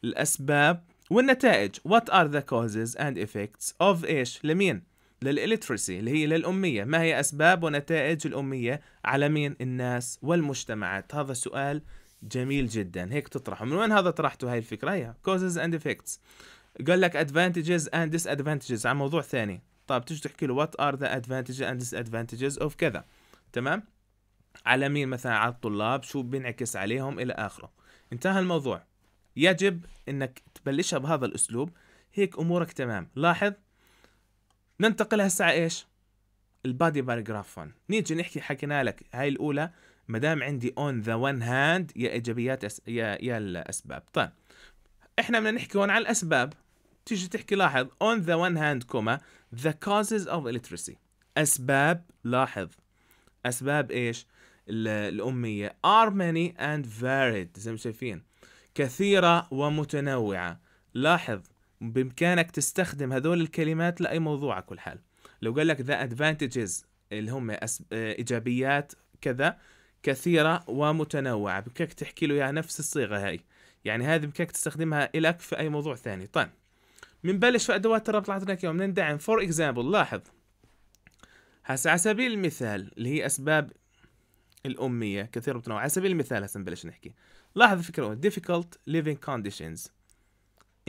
الاسباب والنتائج what are the causes and effects of ايش لمين للإلكتريسي اللي هي للأمية ما هي أسباب ونتائج الأمية على مين الناس والمجتمعات هذا سؤال جميل جدا هيك تطرحه من وين هذا طرحته هاي الفكرة هي causes and effects قال لك advantages and disadvantages على موضوع ثاني طيب تجي تحكي له what are the advantages and disadvantages of كذا تمام على مين مثلا على الطلاب شو بينعكس عليهم الى اخره انتهى الموضوع يجب انك تبلشها بهذا الاسلوب هيك امورك تمام لاحظ ننتقل هسه على ايش البادي باراجراف 1 نيجي نحكي حكينا لك هاي الاولى ما دام عندي اون ذا وان هاند يا ايجابيات أس... يا يا الاسباب طيب احنا بدنا نحكي هون على الاسباب تيجي تحكي لاحظ اون ذا وان هاند كوما ذا كوزز اوف illiteracy أسباب لاحظ أسباب إيش الأمية are many and varied زي ما شايفين كثيرة ومتنوعة لاحظ بإمكانك تستخدم هذول الكلمات لأي موضوع على كل حال لو قال لك ذا advantages اللي هم إيجابيات كذا كثيرة ومتنوعة بإمكانك تحكي له يا نفس الصيغة هاي يعني هذه بإمكانك تستخدمها إلك في أي موضوع ثاني طيب بنبلش في أدوات الربط اللي أعطيناك إياهم ندعم فور إكزامبل لاحظ هسا على سبيل المثال اللي هي أسباب الأمية كثير متنوعة على سبيل المثال هسه نبلش نحكي لاحظ الفكرة difficult living conditions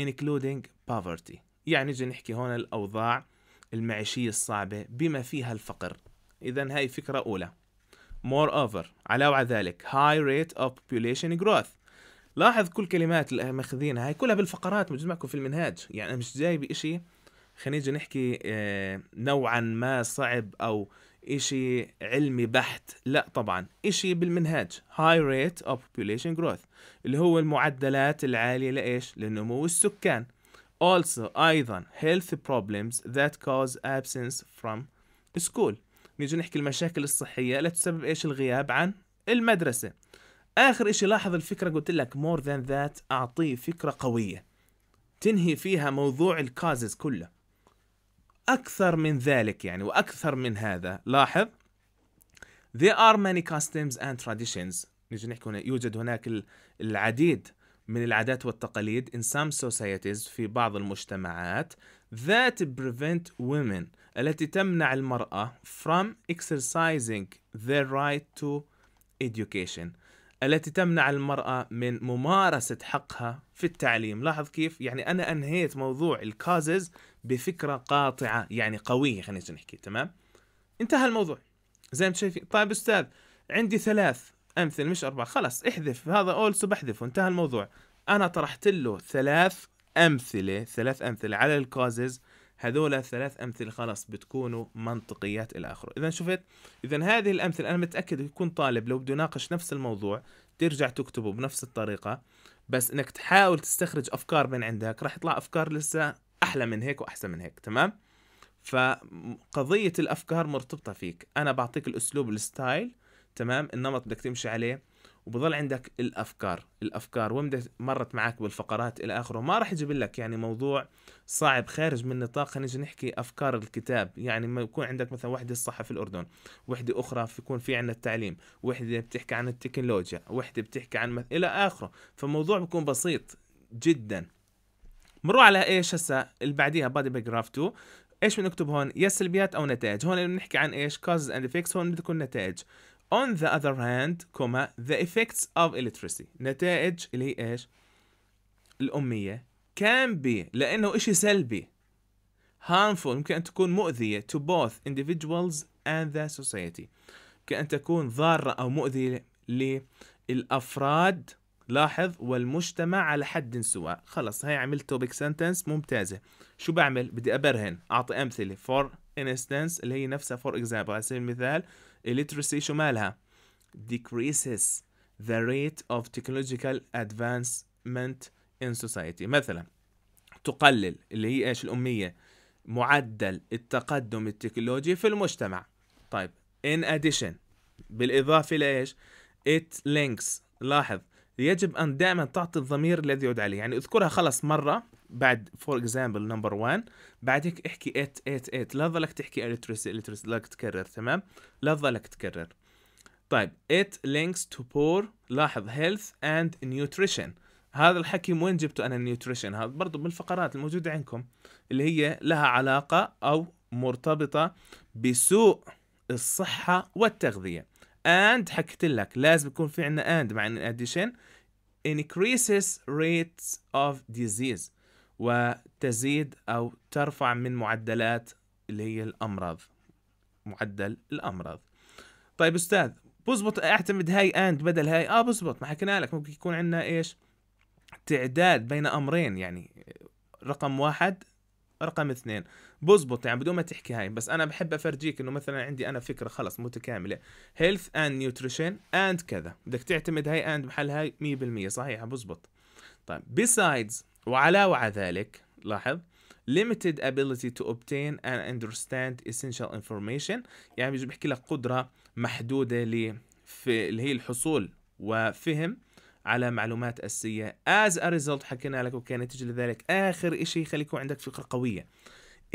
including poverty يعني نجي نحكي هون الأوضاع المعيشية الصعبة بما فيها الفقر إذا هاي فكرة أولى moreover علاوة على ذلك high rate of population growth لاحظ كل كلمات اللي ماخذينها هاي كلها بالفقرات موجود معكم في المنهاج يعني مش جاي بإشي خلينا نجي نحكي آه، نوعا ما صعب أو إشي علمي بحت لا طبعا إشي بالمنهاج High Rate of Population Growth اللي هو المعدلات العالية لإيش لنمو السكان Also أيضا Health Problems that cause absence from school نيجي نحكي المشاكل الصحية لا تسبب إيش الغياب عن المدرسة آخر إشي لاحظ الفكرة قلت لك More than that أعطيه فكرة قوية تنهي فيها موضوع الكازز كله أكثر من ذلك يعني وأكثر من هذا لاحظ There are many customs and traditions نجي نحكي هنا يوجد هناك العديد من العادات والتقاليد in some societies في بعض المجتمعات that prevent women التي تمنع المرأة from exercising their right to education التي تمنع المرأة من ممارسة حقها في التعليم لاحظ كيف يعني أنا أنهيت موضوع الكازز بفكرة قاطعة يعني قوية خلينا نحكي تمام انتهى الموضوع زي ما انتم شايفين طيب أستاذ عندي ثلاث أمثلة مش أربعة خلاص احذف هذا أولسو بحذفه انتهى الموضوع أنا طرحت له ثلاث أمثلة ثلاث أمثلة على الكازز هذول ثلاث امثله خلاص بتكونوا منطقيات الى اخره اذا شفت اذا هذه الامثله انا متاكد يكون طالب لو بده يناقش نفس الموضوع ترجع تكتبه بنفس الطريقه بس انك تحاول تستخرج افكار من عندك راح يطلع افكار لسه احلى من هيك واحسن من هيك تمام فقضيه الافكار مرتبطه فيك انا بعطيك الاسلوب الستايل تمام النمط بدك تمشي عليه وبظل عندك الافكار الافكار ومدة مرت معك بالفقرات الى اخره ما راح يجيب لك يعني موضوع صعب خارج من نطاق نجي نحكي افكار الكتاب يعني ما يكون عندك مثلا وحده الصحه في الاردن وحده اخرى يكون في عندنا التعليم وحده بتحكي عن التكنولوجيا وحده بتحكي عن مث... الى اخره فالموضوع بيكون بسيط جدا بنروح على ايش هسه اللي بعديها بادي بيجراف 2 ايش بنكتب هون يا سلبيات او نتائج هون بنحكي عن ايش كازز اند افكتس هون بتكون نتائج On the other hand, the effects of electricity نتائج اللي هي ايش؟ الأمية can be لأنه إشي سلبي harmful ممكن أن تكون مؤذية to both individuals and the society ممكن أن تكون ضارة أو مؤذية للأفراد لاحظ والمجتمع على حد سواء خلص هاي عملت توبيك سنتنس ممتازة شو بعمل بدي أبرهن أعطي أمثلة for instance اللي هي نفسها for example على سبيل المثال illiteracy شو مالها decreases the rate of technological advancement in society مثلا تقلل اللي هي ايش الأمية معدل التقدم التكنولوجي في المجتمع طيب in addition بالإضافة لإيش it links لاحظ يجب أن دائما تعطي الضمير الذي يعود عليه يعني اذكرها خلص مرة بعد فور اكزامبل نمبر 1 بعد هيك احكي 8 لا تظلك تحكي الكتريسي الكتريسي لا تكرر تمام لا تظلك تكرر طيب it links to poor لاحظ health and nutrition هذا الحكي من وين جبته انا النيوتريشن هذا برضه من الفقرات الموجوده عندكم اللي هي لها علاقه او مرتبطه بسوء الصحه والتغذيه and حكيت لك لازم يكون في عندنا and مع ان addition increases rates of disease وتزيد أو ترفع من معدلات اللي هي الأمراض معدل الأمراض طيب أستاذ بزبط اعتمد هاي اند بدل هاي اه بزبط ما حكينا لك ممكن يكون عندنا ايش تعداد بين امرين يعني رقم واحد رقم اثنين بزبط يعني بدون ما تحكي هاي بس انا بحب افرجيك انه مثلا عندي انا فكره خلص متكامله هيلث اند نيوتريشن اند كذا بدك تعتمد هاي اند محل هاي 100% صحيحه بزبط طيب بيسايدز وعلاوة على ذلك لاحظ limited ability to obtain and understand essential information يعني بيجي بحكي لك قدرة محدودة ل اللي هي الحصول وفهم على معلومات أساسية as a result حكينا لك نتيجة لذلك آخر إشي يخلي يكون عندك فكرة قوية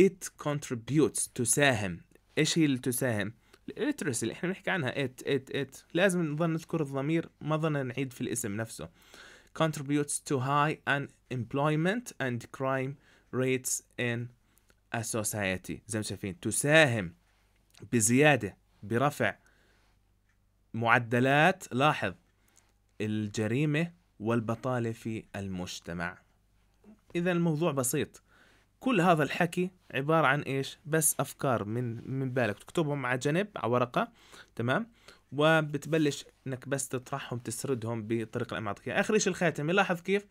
it contributes تساهم إيش هي اللي تساهم الاليترسي اللي احنا بنحكي عنها ات ات ات لازم نضل نذكر الضمير ما ضلنا نعيد في الاسم نفسه contributes to high unemployment and crime rates in a society زي ما شايفين تساهم بزيادة برفع معدلات لاحظ الجريمة والبطالة في المجتمع إذا الموضوع بسيط كل هذا الحكي عبارة عن إيش بس أفكار من من بالك تكتبهم على جنب على ورقة تمام وبتبلش انك بس تطرحهم تسردهم بطريقه الامعاطيه اخر شيء الخاتم لاحظ كيف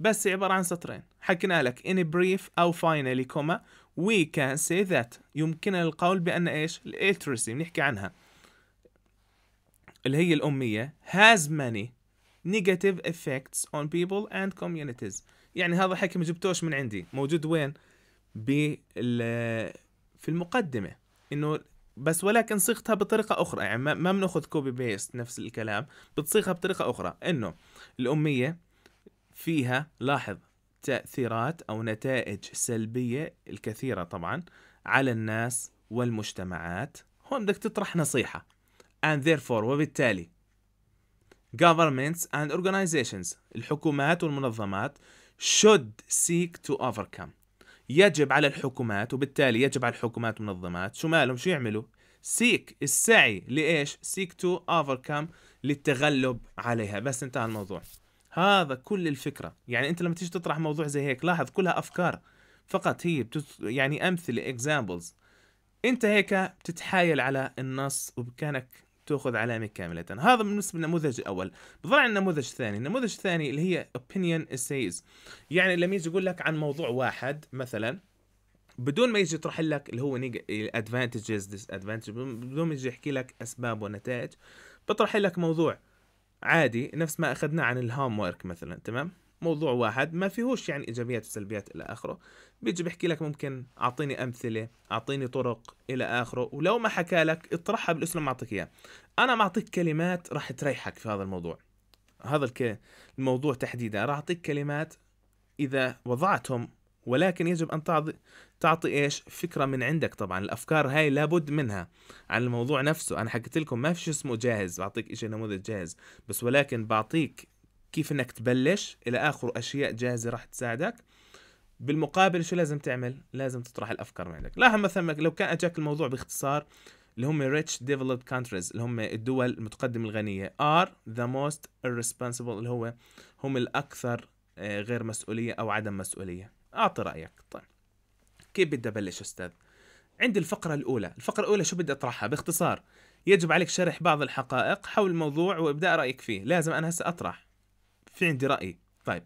بس عباره عن سطرين حكينا لك in brief او finally كوما we can say that يمكننا القول بان ايش الالترسي بنحكي عنها اللي هي الاميه has many negative effects on people and communities يعني هذا الحكي ما جبتوش من عندي موجود وين بال في المقدمه انه بس ولكن صيغتها بطريقه اخرى يعني ما بناخذ كوبي بيست نفس الكلام بتصيغها بطريقه اخرى انه الاميه فيها لاحظ تاثيرات او نتائج سلبيه الكثيره طبعا على الناس والمجتمعات هون بدك تطرح نصيحه and therefore وبالتالي governments and organizations الحكومات والمنظمات should seek to overcome يجب على الحكومات وبالتالي يجب على الحكومات والمنظمات شو مالهم شو يعملوا سيك السعي لايش سيك تو اوفركم للتغلب عليها بس انتهى الموضوع هذا كل الفكرة يعني انت لما تيجي تطرح موضوع زي هيك لاحظ كلها افكار فقط هي بتت... يعني امثلة اكزامبلز انت هيك بتتحايل على النص وبكانك تاخذ علامه كامله هذا بالنسبه للنموذج الاول بضل عن النموذج الثاني النموذج الثاني اللي هي opinion essays يعني لما يجي يقول لك عن موضوع واحد مثلا بدون ما يجي يطرح لك اللي هو ادفانتجز ديس ادفانتج بدون ما يجي يحكي لك اسباب ونتائج بطرح لك موضوع عادي نفس ما اخذناه عن الهوم مثلا تمام موضوع واحد ما فيهوش يعني ايجابيات وسلبيات الى اخره بيجي بحكي لك ممكن اعطيني امثله اعطيني طرق الى اخره ولو ما حكى لك اطرحها بالاسلوب ما اعطيك اياه انا معطيك كلمات راح تريحك في هذا الموضوع هذا الموضوع تحديدا راح اعطيك كلمات اذا وضعتهم ولكن يجب ان تعطي تعطي ايش فكره من عندك طبعا الافكار هاي لابد منها عن الموضوع نفسه انا حكيت لكم ما فيش اسمه جاهز بعطيك شيء نموذج جاهز بس ولكن بعطيك كيف انك تبلش الى اخره اشياء جاهزه راح تساعدك بالمقابل شو لازم تعمل لازم تطرح الافكار من عندك لاحظ مثلا لو كان اجاك الموضوع باختصار اللي هم ريتش ديفلوبد كانتريز اللي هم الدول المتقدمه الغنيه ار ذا موست irresponsible اللي هو هم الاكثر آه، غير مسؤوليه او عدم مسؤوليه اعطي رايك طيب كيف بدي ابلش استاذ عندي الفقره الاولى الفقره الاولى شو بدي اطرحها باختصار يجب عليك شرح بعض الحقائق حول الموضوع وابداء رايك فيه لازم انا هسه اطرح في عندي راي طيب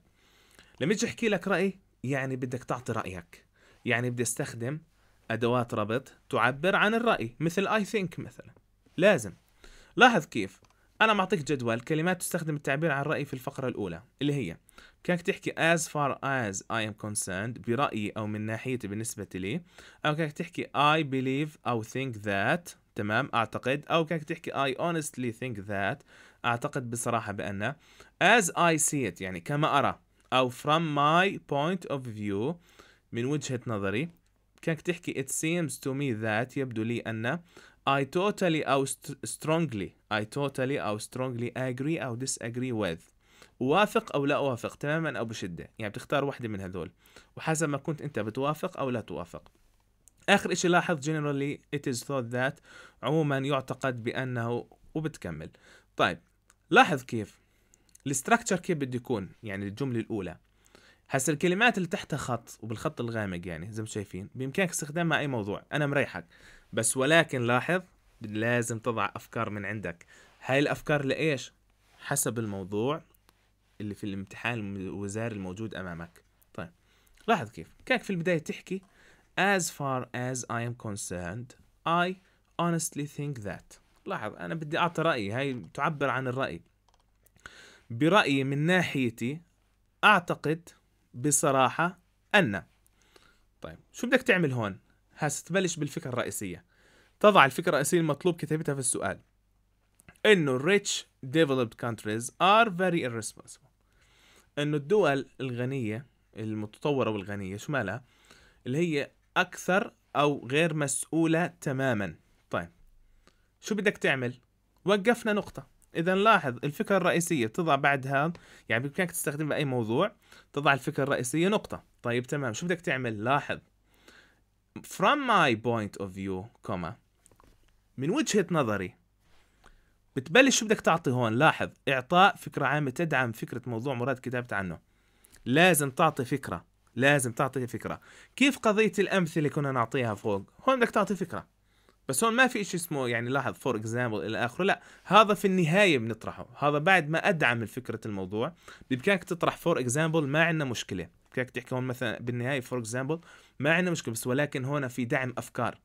لما يجي احكي لك راي يعني بدك تعطي رايك يعني بدي استخدم ادوات ربط تعبر عن الراي مثل اي ثينك مثلا لازم لاحظ كيف انا معطيك جدول كلمات تستخدم التعبير عن الراي في الفقره الاولى اللي هي كانك تحكي as far as I am concerned برايي او من ناحيتي بالنسبه لي او كانك تحكي I believe او think that تمام اعتقد او كانك تحكي I honestly think that اعتقد بصراحه بان as I see it يعني كما أرى أو from my point of view من وجهة نظري كانك تحكي it seems to me that يبدو لي أن I totally أو strongly I totally أو strongly agree أو disagree with أوافق أو لا أوافق تماما أو بشدة يعني بتختار واحدة من هذول وحسب ما كنت أنت بتوافق أو لا توافق آخر إشي لاحظ generally it is thought that عموما يعتقد بأنه وبتكمل طيب لاحظ كيف الاستراكشر كيف بده يكون يعني الجمله الاولى هسا الكلمات اللي تحتها خط وبالخط الغامق يعني زي ما شايفين بامكانك استخدامها اي موضوع انا مريحك بس ولكن لاحظ لازم تضع افكار من عندك هاي الافكار لايش حسب الموضوع اللي في الامتحان الوزاري الموجود امامك طيب لاحظ كيف كانك في البدايه تحكي as far as I am concerned I honestly think that لاحظ انا بدي اعطي رايي هاي تعبر عن الراي برأيي من ناحيتي أعتقد بصراحة أن طيب شو بدك تعمل هون؟ تبلش بالفكرة الرئيسية تضع الفكرة الرئيسية المطلوب كتابتها في السؤال إنه rich developed countries are very irresponsible إنه الدول الغنية المتطورة والغنية شو مالها؟ اللي هي أكثر أو غير مسؤولة تماما طيب شو بدك تعمل؟ وقفنا نقطة اذا لاحظ الفكره الرئيسيه بتضع بعدها يعني بامكانك تستخدمها باي موضوع تضع الفكره الرئيسيه نقطه طيب تمام شو بدك تعمل لاحظ from my point of view كوما من وجهة نظري بتبلش شو بدك تعطي هون لاحظ إعطاء فكرة عامة تدعم فكرة موضوع مراد كتابت عنه لازم تعطي فكرة لازم تعطي فكرة كيف قضية الأمثلة كنا نعطيها فوق هون بدك تعطي فكرة بس هون ما في شيء اسمه يعني لاحظ فور اكزامبل الى اخره لا هذا في النهايه بنطرحه هذا بعد ما ادعم فكره الموضوع بامكانك تطرح فور اكزامبل ما عندنا مشكله بامكانك تحكي هون مثلا بالنهايه فور اكزامبل ما عندنا مشكله بس ولكن هون في دعم افكار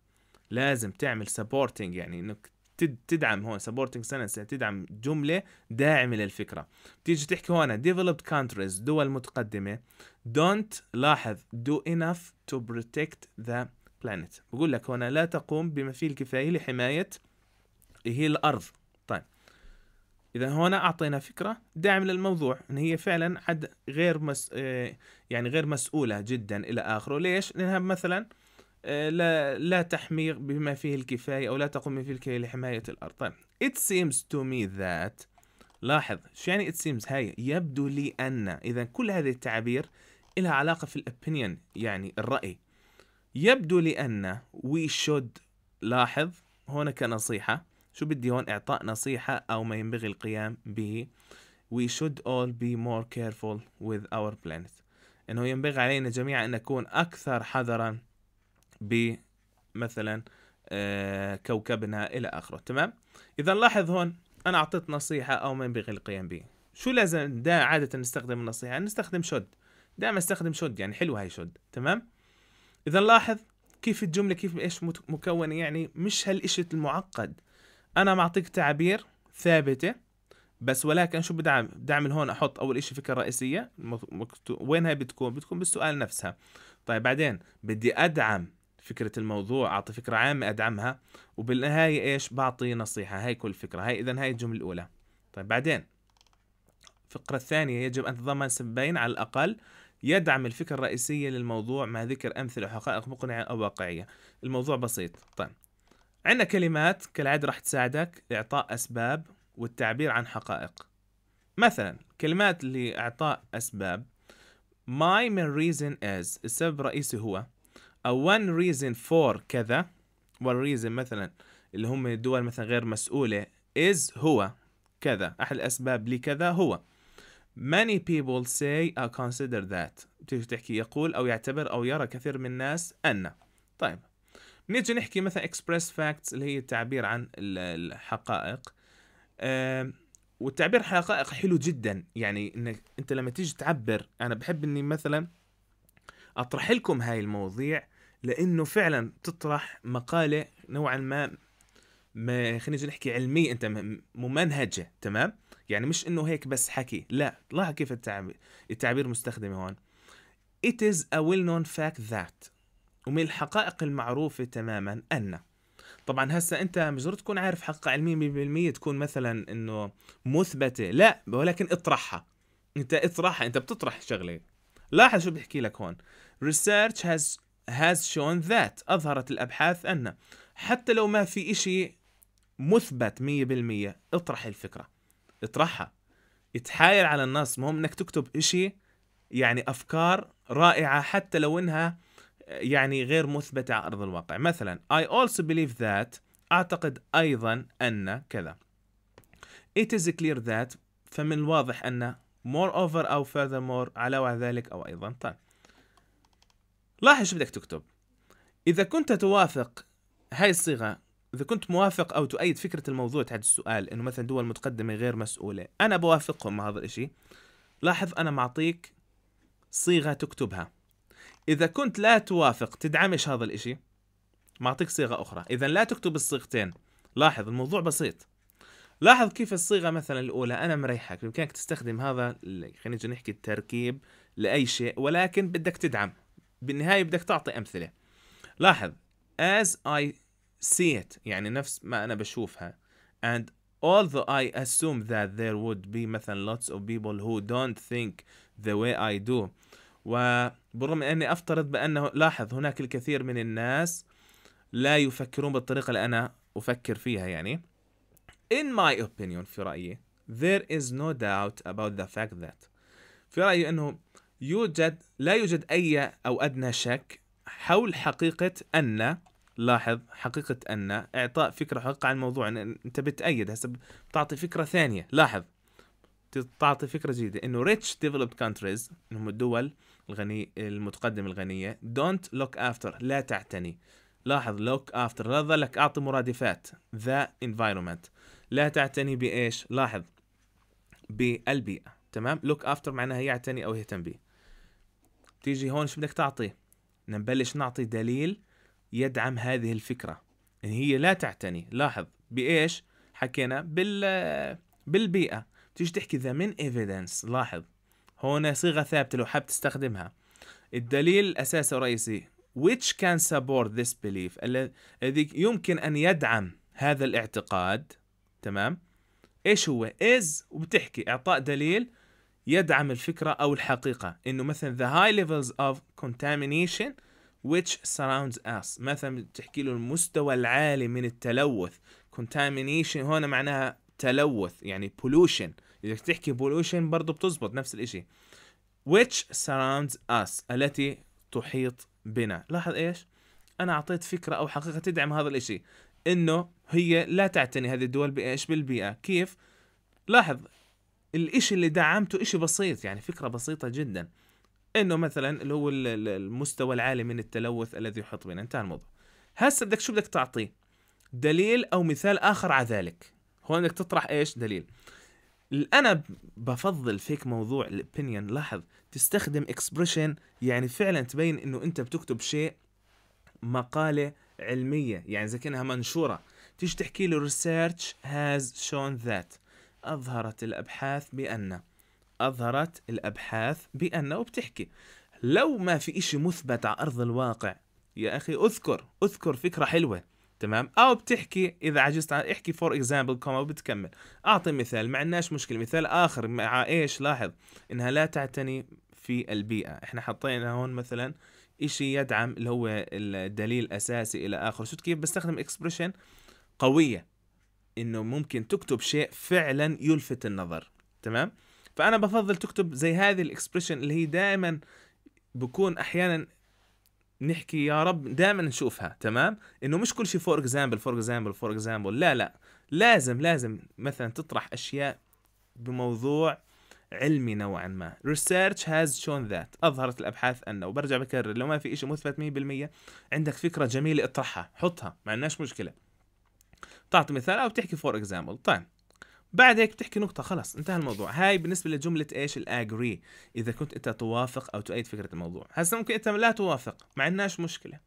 لازم تعمل سبورتنج يعني انك تدعم هون سبورتنج يعني سنس تدعم جمله داعمه للفكره بتيجي تحكي هون ديفلوبد countries دول متقدمه دونت لاحظ دو انف تو بروتكت ذا بلانيت بقول لك هنا لا تقوم بما فيه الكفاية لحماية هي الأرض طيب إذا هنا أعطينا فكرة داعم للموضوع إن هي فعلا حد غير مس... آه، يعني غير مسؤولة جدا إلى آخره ليش؟ لأنها مثلا آه، لا لا تحمي بما فيه الكفاية أو لا تقوم بما فيه الكفاية لحماية الأرض طيب it seems to me that لاحظ شو يعني it seems هاي يبدو لي أن إذا كل هذه التعابير لها علاقة في الأبنيون يعني الرأي يبدو لي أن should لاحظ هنا كنصيحة شو بدي هون إعطاء نصيحة أو ما ينبغي القيام به we should all be more careful with our planet انه ينبغي علينا جميعا ان نكون اكثر حذرا ب مثلا آه، كوكبنا الى اخره تمام اذا لاحظ هون انا اعطيت نصيحه او ما ينبغي القيام به شو لازم دا عاده نستخدم النصيحه نستخدم شد دائما استخدم شد يعني حلوه هاي شد تمام اذا لاحظ كيف الجمله كيف ايش مكونه يعني مش هالشيء المعقد انا معطيك تعابير ثابته بس ولكن شو بدعم بدعمل هون احط اول شيء فكره رئيسيه وين هي بتكون بتكون بالسؤال نفسها طيب بعدين بدي ادعم فكره الموضوع اعطي فكره عامه ادعمها وبالنهايه ايش بعطي نصيحه هاي كل فكره هاي اذا هاي الجمله الاولى طيب بعدين الفقره الثانيه يجب ان تتضمن سببين على الاقل يدعم الفكرة الرئيسية للموضوع مع ذكر أمثلة وحقائق مقنعة أو واقعية الموضوع بسيط طيب عندنا كلمات كالعادة راح تساعدك إعطاء أسباب والتعبير عن حقائق مثلا كلمات لإعطاء أسباب my main reason is السبب الرئيسي هو أو one reason for كذا reason مثلا اللي هم الدول مثلا غير مسؤولة is هو كذا أحد الأسباب لكذا هو Many people say I consider that تحكي يقول أو يعتبر أو يرى كثير من الناس أن طيب نيجي نحكي مثلا express facts اللي هي التعبير عن الحقائق والتعبير حقائق حلو جدا يعني انك انت لما تيجي تعبر انا بحب اني مثلا اطرح لكم هاي المواضيع لانه فعلا تطرح مقاله نوعا ما, ما خلينا نحكي علميه انت ممنهجه تمام يعني مش انه هيك بس حكي لا لاحظ كيف التعبير التعبير مستخدم هون It is a well-known fact that ومن الحقائق المعروفة تماما أن طبعا هسا أنت مش ضروري تكون عارف حقائق علمية 100% تكون مثلا أنه مثبتة لا ولكن اطرحها أنت اطرحها أنت بتطرح شغلة لاحظ شو بيحكي لك هون Research has has shown that أظهرت الأبحاث أن حتى لو ما في إشي مثبت 100% اطرح الفكرة اطرحها اتحايل على الناس مهم انك تكتب اشي يعني افكار رائعه حتى لو انها يعني غير مثبته على ارض الواقع مثلا I also believe that اعتقد ايضا ان كذا It is clear that فمن الواضح ان moreover او furthermore علاوه على ذلك او ايضا طيب لاحظ شو بدك تكتب اذا كنت توافق هاي الصيغه اذا كنت موافق او تؤيد فكره الموضوع تحت السؤال انه مثلا دول متقدمه غير مسؤوله انا بوافقهم مع هذا الشيء لاحظ انا معطيك صيغه تكتبها اذا كنت لا توافق تدعمش هذا الشيء معطيك صيغه اخرى اذا لا تكتب الصيغتين لاحظ الموضوع بسيط لاحظ كيف الصيغه مثلا الاولى انا مريحك بامكانك تستخدم هذا خلينا نحكي التركيب لاي شيء ولكن بدك تدعم بالنهايه بدك تعطي امثله لاحظ as I see it يعني نفس ما أنا بشوفها and although I assume that there would be مثلا lots of people who don't think the way I do وبرغم أني أفترض بأنه لاحظ هناك الكثير من الناس لا يفكرون بالطريقة اللي أنا أفكر فيها يعني in my opinion في رأيي there is no doubt about the fact that في رأيي أنه يوجد لا يوجد أي أو أدنى شك حول حقيقة أن لاحظ حقيقة أن إعطاء فكرة حقيقة عن الموضوع أن أنت بتأيد هسه بتعطي فكرة ثانية لاحظ تعطي فكرة جديدة إنه rich developed countries هم الدول الغني المتقدمة الغنية don't look after لا تعتني لاحظ look after لا ظلك أعطي مرادفات the environment لا تعتني بإيش لاحظ بالبيئة تمام look after معناها يعتني أو يهتم به تيجي هون شو بدك تعطي نبلش نعطي دليل يدعم هذه الفكره ان يعني هي لا تعتني لاحظ بايش حكينا بال بالبيئه تيجي تحكي ذا من ايفيدنس لاحظ هون صيغه ثابته لو حاب تستخدمها الدليل الاساسي الرئيسي which can support this belief الذي يمكن ان يدعم هذا الاعتقاد تمام ايش هو is وبتحكي اعطاء دليل يدعم الفكره او الحقيقه انه مثلا the high levels of contamination which surrounds us مثلا بتحكي له المستوى العالي من التلوث contamination هنا معناها تلوث يعني pollution إذا تحكي pollution برضه بتزبط نفس الإشي which surrounds us التي تحيط بنا لاحظ إيش أنا أعطيت فكرة أو حقيقة تدعم هذا الإشي إنه هي لا تعتني هذه الدول بإيش بالبيئة كيف لاحظ الإشي اللي دعمته إشي بسيط يعني فكرة بسيطة جداً انه مثلا اللي هو المستوى العالي من التلوث الذي يحيط بنا انتهى الموضوع هسه بدك شو بدك تعطيه دليل او مثال اخر على ذلك هو انك تطرح ايش دليل انا بفضل فيك موضوع الاوبينيون لاحظ تستخدم اكسبريشن يعني فعلا تبين انه انت بتكتب شيء مقاله علميه يعني زي كانها منشوره تيجي تحكي له ريسيرش هاز شون ذات اظهرت الابحاث بان أظهرت الأبحاث بأنه بتحكي لو ما في إشي مثبت على أرض الواقع يا أخي أذكر أذكر فكرة حلوة تمام أو بتحكي إذا عجزت عن احكي فور إكزامبل كوما وبتكمل أعطي مثال ما عندناش مشكلة مثال آخر مع إيش لاحظ إنها لا تعتني في البيئة إحنا حطينا هون مثلا إشي يدعم اللي هو الدليل الأساسي إلى آخر شفت كيف بستخدم إكسبريشن قوية إنه ممكن تكتب شيء فعلا يلفت النظر تمام فانا بفضل تكتب زي هذه الاكسبريشن اللي هي دائما بكون احيانا نحكي يا رب دائما نشوفها تمام انه مش كل شيء فور اكزامبل فور اكزامبل فور اكزامبل لا لا لازم لازم مثلا تطرح اشياء بموضوع علمي نوعا ما ريسيرش هاز شون ذات أظهرت الأبحاث أنه وبرجع بكرر لو ما في شيء مثبت 100% عندك فكرة جميلة اطرحها حطها ما عندناش مشكلة تعطي مثال أو تحكي فور اكزامبل طيب بعد هيك بتحكي نقطة خلص انتهى الموضوع هاي بالنسبة لجملة ايش الاجري اذا كنت انت توافق او تؤيد فكرة الموضوع هسا ممكن انت لا توافق ما عندناش مشكلة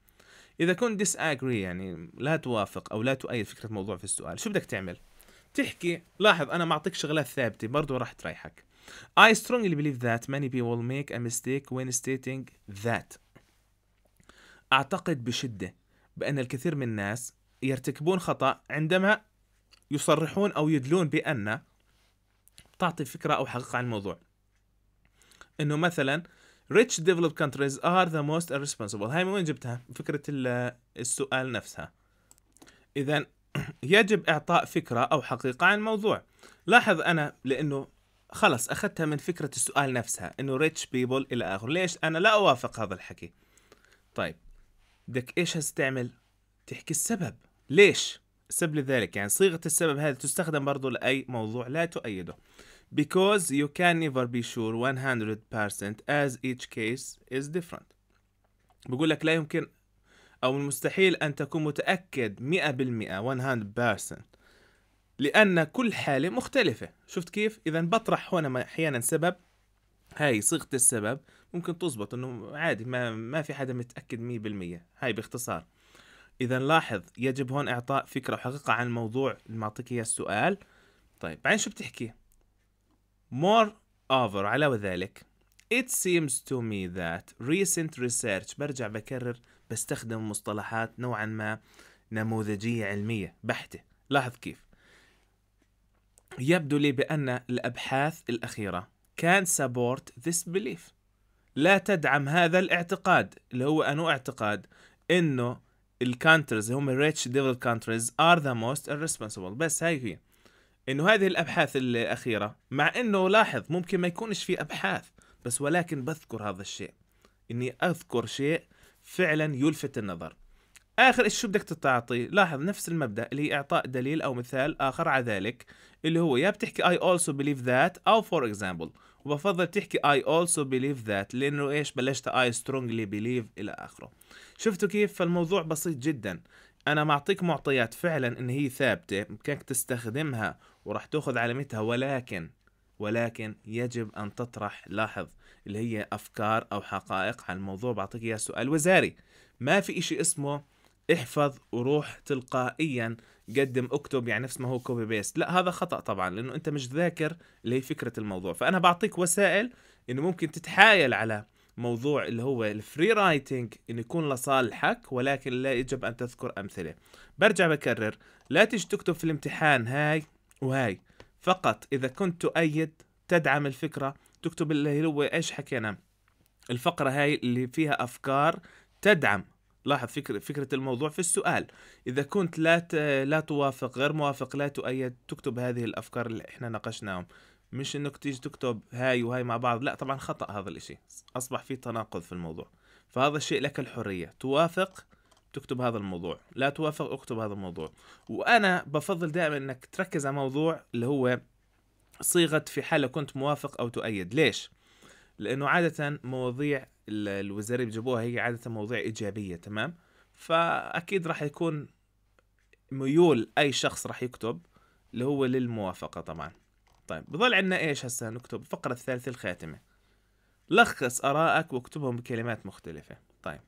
اذا كنت ديس اجري يعني لا توافق او لا تؤيد فكرة الموضوع في السؤال شو بدك تعمل تحكي لاحظ انا معطيك شغلات ثابتة برضو راح تريحك I strongly believe that many people make a mistake when stating that اعتقد بشدة بان الكثير من الناس يرتكبون خطأ عندما يصرحون أو يدلون بأن تعطي فكرة أو حقيقة عن الموضوع أنه مثلا rich developed countries are the most irresponsible هاي من وين جبتها فكرة السؤال نفسها إذا (clears throat) يجب إعطاء فكرة أو حقيقة عن الموضوع لاحظ أنا لأنه خلص أخذتها من فكرة السؤال نفسها أنه rich people إلى آخره ليش أنا لا أوافق هذا الحكي طيب بدك إيش هستعمل تعمل تحكي السبب ليش سبب لذلك يعني صيغة السبب هذه تستخدم برضو لأي موضوع لا تؤيده because you can never be sure 100% as each case is different بقول لك لا يمكن أو المستحيل أن تكون متأكد 100% 100% لأن كل حالة مختلفة شفت كيف؟ إذا بطرح هنا أحيانا سبب هاي صيغة السبب ممكن تزبط انه عادي ما ما في حدا متأكد 100% هاي باختصار اذا لاحظ يجب هون اعطاء فكره وحقيقه عن الموضوع اللي معطيك اياه السؤال طيب بعدين شو بتحكي more over على ذلك It seems to me that recent research برجع بكرر بستخدم مصطلحات نوعا ما نموذجية علمية بحتة لاحظ كيف يبدو لي بأن الأبحاث الأخيرة can support this belief لا تدعم هذا الاعتقاد اللي هو أنو اعتقاد إنه الكانترز اللي هم الريتش ديفل كانترز ار ذا موست irresponsible بس هاي هي انه هذه الابحاث الاخيره مع انه لاحظ ممكن ما يكونش في ابحاث بس ولكن بذكر هذا الشيء اني اذكر شيء فعلا يلفت النظر اخر شو بدك تعطي لاحظ نفس المبدا اللي هي اعطاء دليل او مثال اخر على ذلك اللي هو يا بتحكي I also believe that او for example وبفضل تحكي I also believe that لأنه إيش بلشت I strongly believe إلى آخره شفتوا كيف فالموضوع بسيط جدا أنا معطيك معطيات فعلا إن هي ثابتة بإمكانك تستخدمها وراح تأخذ علامتها ولكن ولكن يجب أن تطرح لاحظ اللي هي أفكار أو حقائق عن الموضوع بعطيك إياه سؤال وزاري ما في إشي اسمه احفظ وروح تلقائيا قدم اكتب يعني نفس ما هو كوبي بيست لا هذا خطا طبعا لانه انت مش ذاكر اللي هي فكره الموضوع فانا بعطيك وسائل انه ممكن تتحايل على موضوع اللي هو الفري رايتنج انه يكون لصالحك ولكن لا يجب ان تذكر امثله برجع بكرر لا تيجي تكتب في الامتحان هاي وهاي فقط اذا كنت تؤيد تدعم الفكره تكتب اللي هو ايش حكينا الفقره هاي اللي فيها افكار تدعم لاحظ فكرة فكرة الموضوع في السؤال إذا كنت لا ت... لا توافق غير موافق لا تؤيد تكتب هذه الأفكار اللي إحنا ناقشناهم مش إنك تيجي تكتب هاي وهاي مع بعض لا طبعا خطأ هذا الإشي أصبح في تناقض في الموضوع فهذا الشيء لك الحرية توافق تكتب هذا الموضوع لا توافق اكتب هذا الموضوع وأنا بفضل دائما إنك تركز على موضوع اللي هو صيغة في حالة كنت موافق أو تؤيد ليش؟ لأنه عادة مواضيع الوزارة بيجيبوها هي عاده مواضيع ايجابيه تمام فاكيد راح يكون ميول اي شخص راح يكتب اللي هو للموافقه طبعا طيب بظل عندنا ايش هسه نكتب الفقره الثالثه الخاتمه لخص ارائك واكتبهم بكلمات مختلفه طيب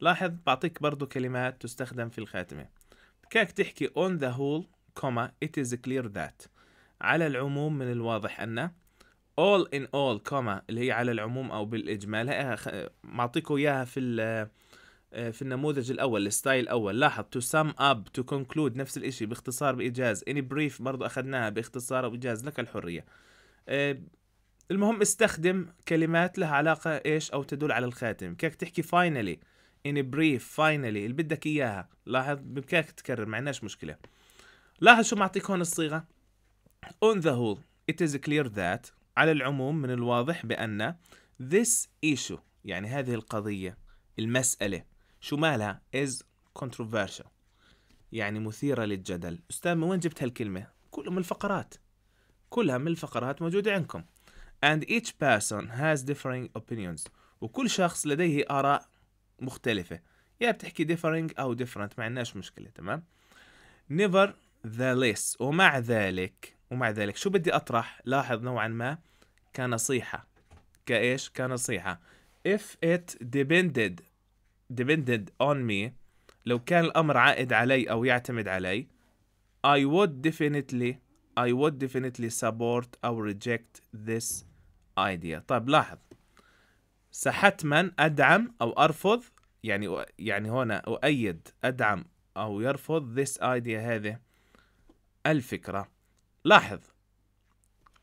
لاحظ بعطيك برضو كلمات تستخدم في الخاتمه كاك تحكي on the whole, comma, it is clear that على العموم من الواضح أن اول ان اول كوما اللي هي على العموم او بالاجمال معطيكم اياها في آه، في النموذج الاول الستايل الاول لاحظ تو سم اب تو كونكلود نفس الاشي باختصار بايجاز اني بريف برضو اخذناها باختصار او ايجاز لك الحريه آه، المهم استخدم كلمات لها علاقه ايش او تدل على الخاتم كيك تحكي فاينلي اني بريف فاينلي اللي بدك اياها لاحظ بامكانك تكرر ما عندناش مشكله لاحظ شو معطيك هون الصيغه on the whole it is clear that على العموم من الواضح بأن this issue يعني هذه القضية المسألة شو مالها is controversial يعني مثيرة للجدل أستاذ من وين جبت هالكلمة؟ كلها من الفقرات كلها من الفقرات موجودة عندكم and each person has differing opinions وكل شخص لديه آراء مختلفة يا بتحكي differing أو different ما عندناش مشكلة تمام never the less ومع ذلك ومع ذلك شو بدي أطرح لاحظ نوعا ما كنصيحة كإيش كنصيحة if it depended depended on me لو كان الأمر عائد علي أو يعتمد علي I would definitely I would definitely support or reject this idea طيب لاحظ سحتما أدعم أو أرفض يعني يعني هنا أؤيد أدعم أو يرفض this idea هذه الفكرة لاحظ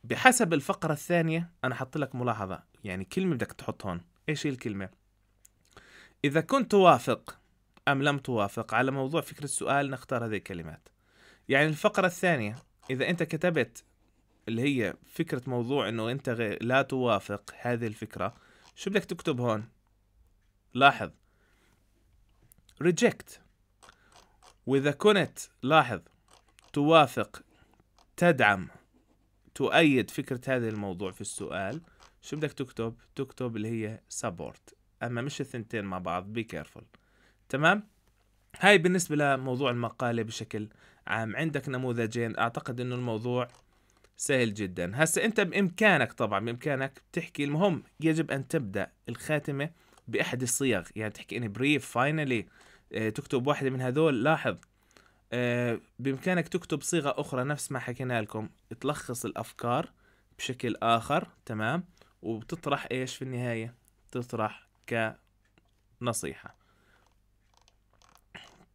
بحسب الفقرة الثانية أنا حط لك ملاحظة يعني كلمة بدك تحط هون إيش هي الكلمة إذا كنت توافق أم لم توافق على موضوع فكرة السؤال نختار هذه الكلمات يعني الفقرة الثانية إذا أنت كتبت اللي هي فكرة موضوع أنه أنت لا توافق هذه الفكرة شو بدك تكتب هون لاحظ reject وإذا كنت لاحظ توافق تدعم تؤيد فكرة هذا الموضوع في السؤال شو بدك تكتب تكتب اللي هي سبورت أما مش الثنتين مع بعض بي كيرفول تمام هاي بالنسبة لموضوع المقالة بشكل عام عندك نموذجين أعتقد أنه الموضوع سهل جدا هسا أنت بإمكانك طبعا بإمكانك تحكي المهم يجب أن تبدأ الخاتمة بأحد الصيغ يعني تحكي إني بريف فاينلي آه، تكتب واحدة من هذول لاحظ بإمكانك تكتب صيغة أخرى نفس ما حكينا لكم تلخص الأفكار بشكل آخر تمام وبتطرح إيش في النهاية تطرح كنصيحة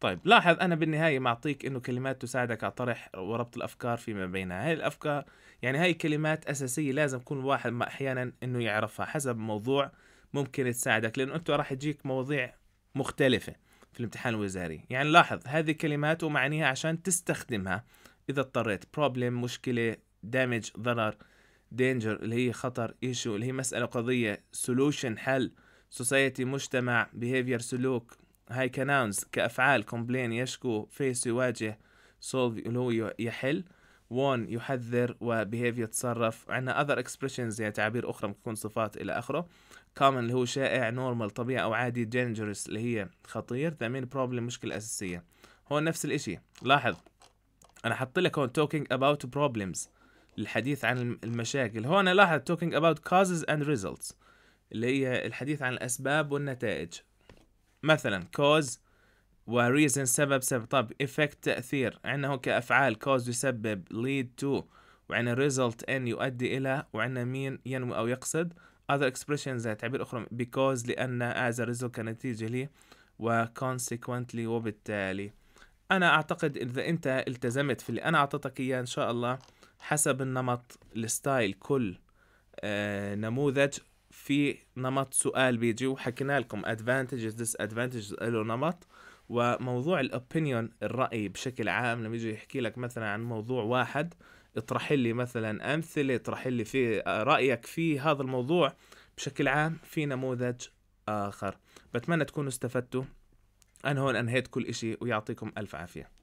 طيب لاحظ أنا بالنهاية معطيك إنه كلمات تساعدك على طرح وربط الأفكار فيما بينها هاي الأفكار يعني هاي كلمات أساسية لازم يكون الواحد ما أحيانا إنه يعرفها حسب موضوع ممكن تساعدك لأنه أنت راح تجيك مواضيع مختلفة في الامتحان الوزاري يعني لاحظ هذه كلمات ومعانيها عشان تستخدمها إذا اضطريت problem مشكلة damage ضرر danger اللي هي خطر issue اللي هي مسألة قضية solution حل society مجتمع behavior سلوك هاي كنونز كأفعال complain يشكو face يواجه solve اللي هو يحل warn يحذر وبيهيف يتصرف عندنا other expressions يعني تعابير أخرى ممكن تكون صفات إلى آخره كومن اللي هو شائع نورمال طبيعي او عادي دينجرس اللي هي خطير تامين بروبلم مشكله اساسيه هون نفس الاشي لاحظ انا حط لك هون توكينج اباوت بروبلمز الحديث عن المشاكل هون لاحظ توكينج اباوت كازز اند ريزلتس اللي هي الحديث عن الاسباب والنتائج مثلا كوز وريزن سبب سبب طب افكت تاثير عندنا هون كافعال كوز يسبب ليد تو وعندنا ريزلت ان يؤدي الى وعندنا مين ينوي او يقصد other expressions تعبير أخرى because لأن as a result كنتيجة لي و consequently وبالتالي أنا أعتقد إذا أنت التزمت في اللي أنا أعطيتك إياه إن شاء الله حسب النمط الستايل كل آه نموذج في نمط سؤال بيجي وحكينا لكم advantages disadvantages له نمط وموضوع الأوبينيون الرأي بشكل عام لما يجي يحكي لك مثلا عن موضوع واحد اطرح لي مثلا امثله اطرح لي في آه، رايك في هذا الموضوع بشكل عام في نموذج اخر بتمنى تكونوا استفدتوا انا هون انهيت كل اشي ويعطيكم الف عافيه